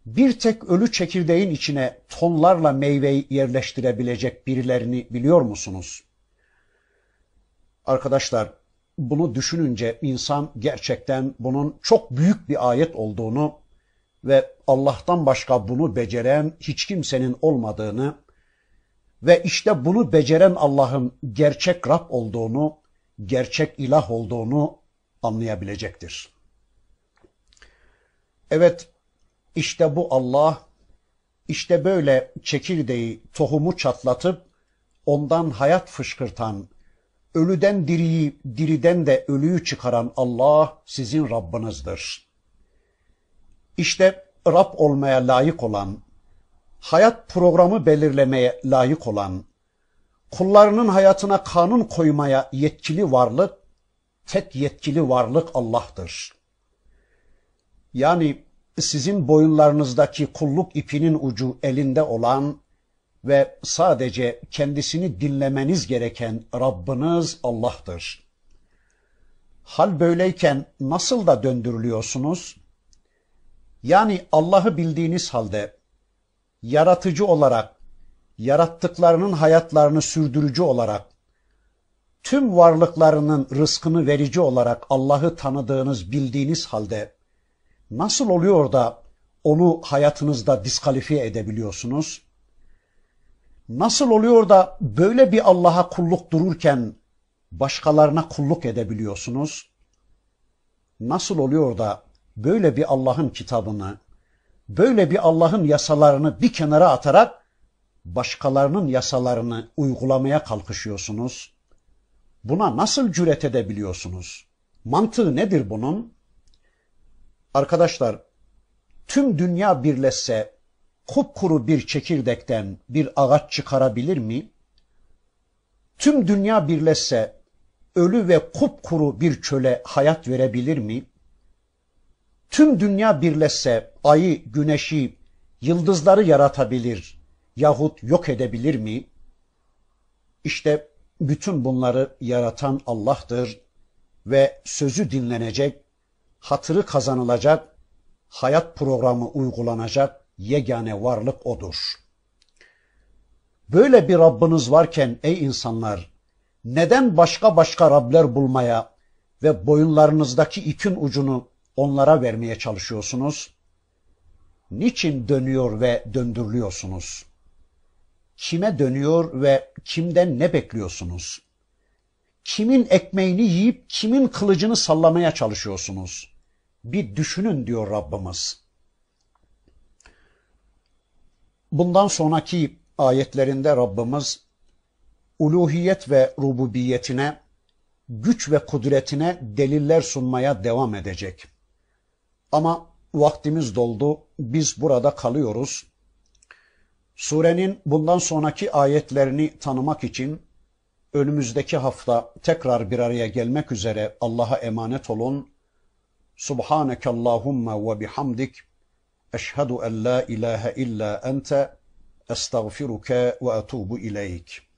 Bir tek ölü çekirdeğin içine tonlarla meyveyi yerleştirebilecek birilerini biliyor musunuz? Arkadaşlar bunu düşününce insan gerçekten bunun çok büyük bir ayet olduğunu ve Allah'tan başka bunu beceren hiç kimsenin olmadığını ve işte bunu beceren Allah'ın gerçek Rab olduğunu, gerçek ilah olduğunu anlayabilecektir. Evet, işte bu Allah, işte böyle çekirdeği, tohumu çatlatıp ondan hayat fışkırtan, ölüden diriyi, diriden de ölüyü çıkaran Allah sizin Rabbinizdir.'' İşte Rab olmaya layık olan, hayat programı belirlemeye layık olan, kullarının hayatına kanun koymaya yetkili varlık, tek yetkili varlık Allah'tır. Yani sizin boyunlarınızdaki kulluk ipinin ucu elinde olan ve sadece kendisini dinlemeniz gereken Rabbiniz Allah'tır. Hal böyleyken nasıl da döndürülüyorsunuz? Yani Allah'ı bildiğiniz halde yaratıcı olarak, yarattıklarının hayatlarını sürdürücü olarak, tüm varlıklarının rızkını verici olarak Allah'ı tanıdığınız, bildiğiniz halde nasıl oluyor da onu hayatınızda diskalifiye edebiliyorsunuz? Nasıl oluyor da böyle bir Allah'a kulluk dururken başkalarına kulluk edebiliyorsunuz? Nasıl oluyor da böyle bir Allah'ın kitabını, böyle bir Allah'ın yasalarını bir kenara atarak başkalarının yasalarını uygulamaya kalkışıyorsunuz. Buna nasıl cüret edebiliyorsunuz? Mantığı nedir bunun? Arkadaşlar, tüm dünya birleşse kupkuru bir çekirdekten bir ağaç çıkarabilir mi? Tüm dünya birleşse ölü ve kupkuru bir çöle hayat verebilir mi? Tüm dünya birleşse ayı, güneşi, yıldızları yaratabilir yahut yok edebilir mi? İşte bütün bunları yaratan Allah'tır ve sözü dinlenecek, hatırı kazanılacak, hayat programı uygulanacak yegane varlık odur. Böyle bir Rabbiniz varken ey insanlar, neden başka başka Rabler bulmaya ve boyunlarınızdaki ipin ucunu onlara vermeye çalışıyorsunuz? Niçin dönüyor ve döndürülüyorsunuz? Kime dönüyor ve kimden ne bekliyorsunuz? Kimin ekmeğini yiyip kimin kılıcını sallamaya çalışıyorsunuz? Bir düşünün diyor Rabbimiz. Bundan sonraki ayetlerinde Rabbimiz uluhiyet ve rububiyetine, güç ve kudretine deliller sunmaya devam edecek. Ama vaktimiz doldu. Biz burada kalıyoruz. Surenin bundan sonraki ayetlerini tanımak için önümüzdeki hafta tekrar bir araya gelmek üzere Allah'a emanet olun. Subhaneke Allahumma ve bihamdik. Eşhedü en la ilahe illa ente. Estağfiruke ve etubu ileyk.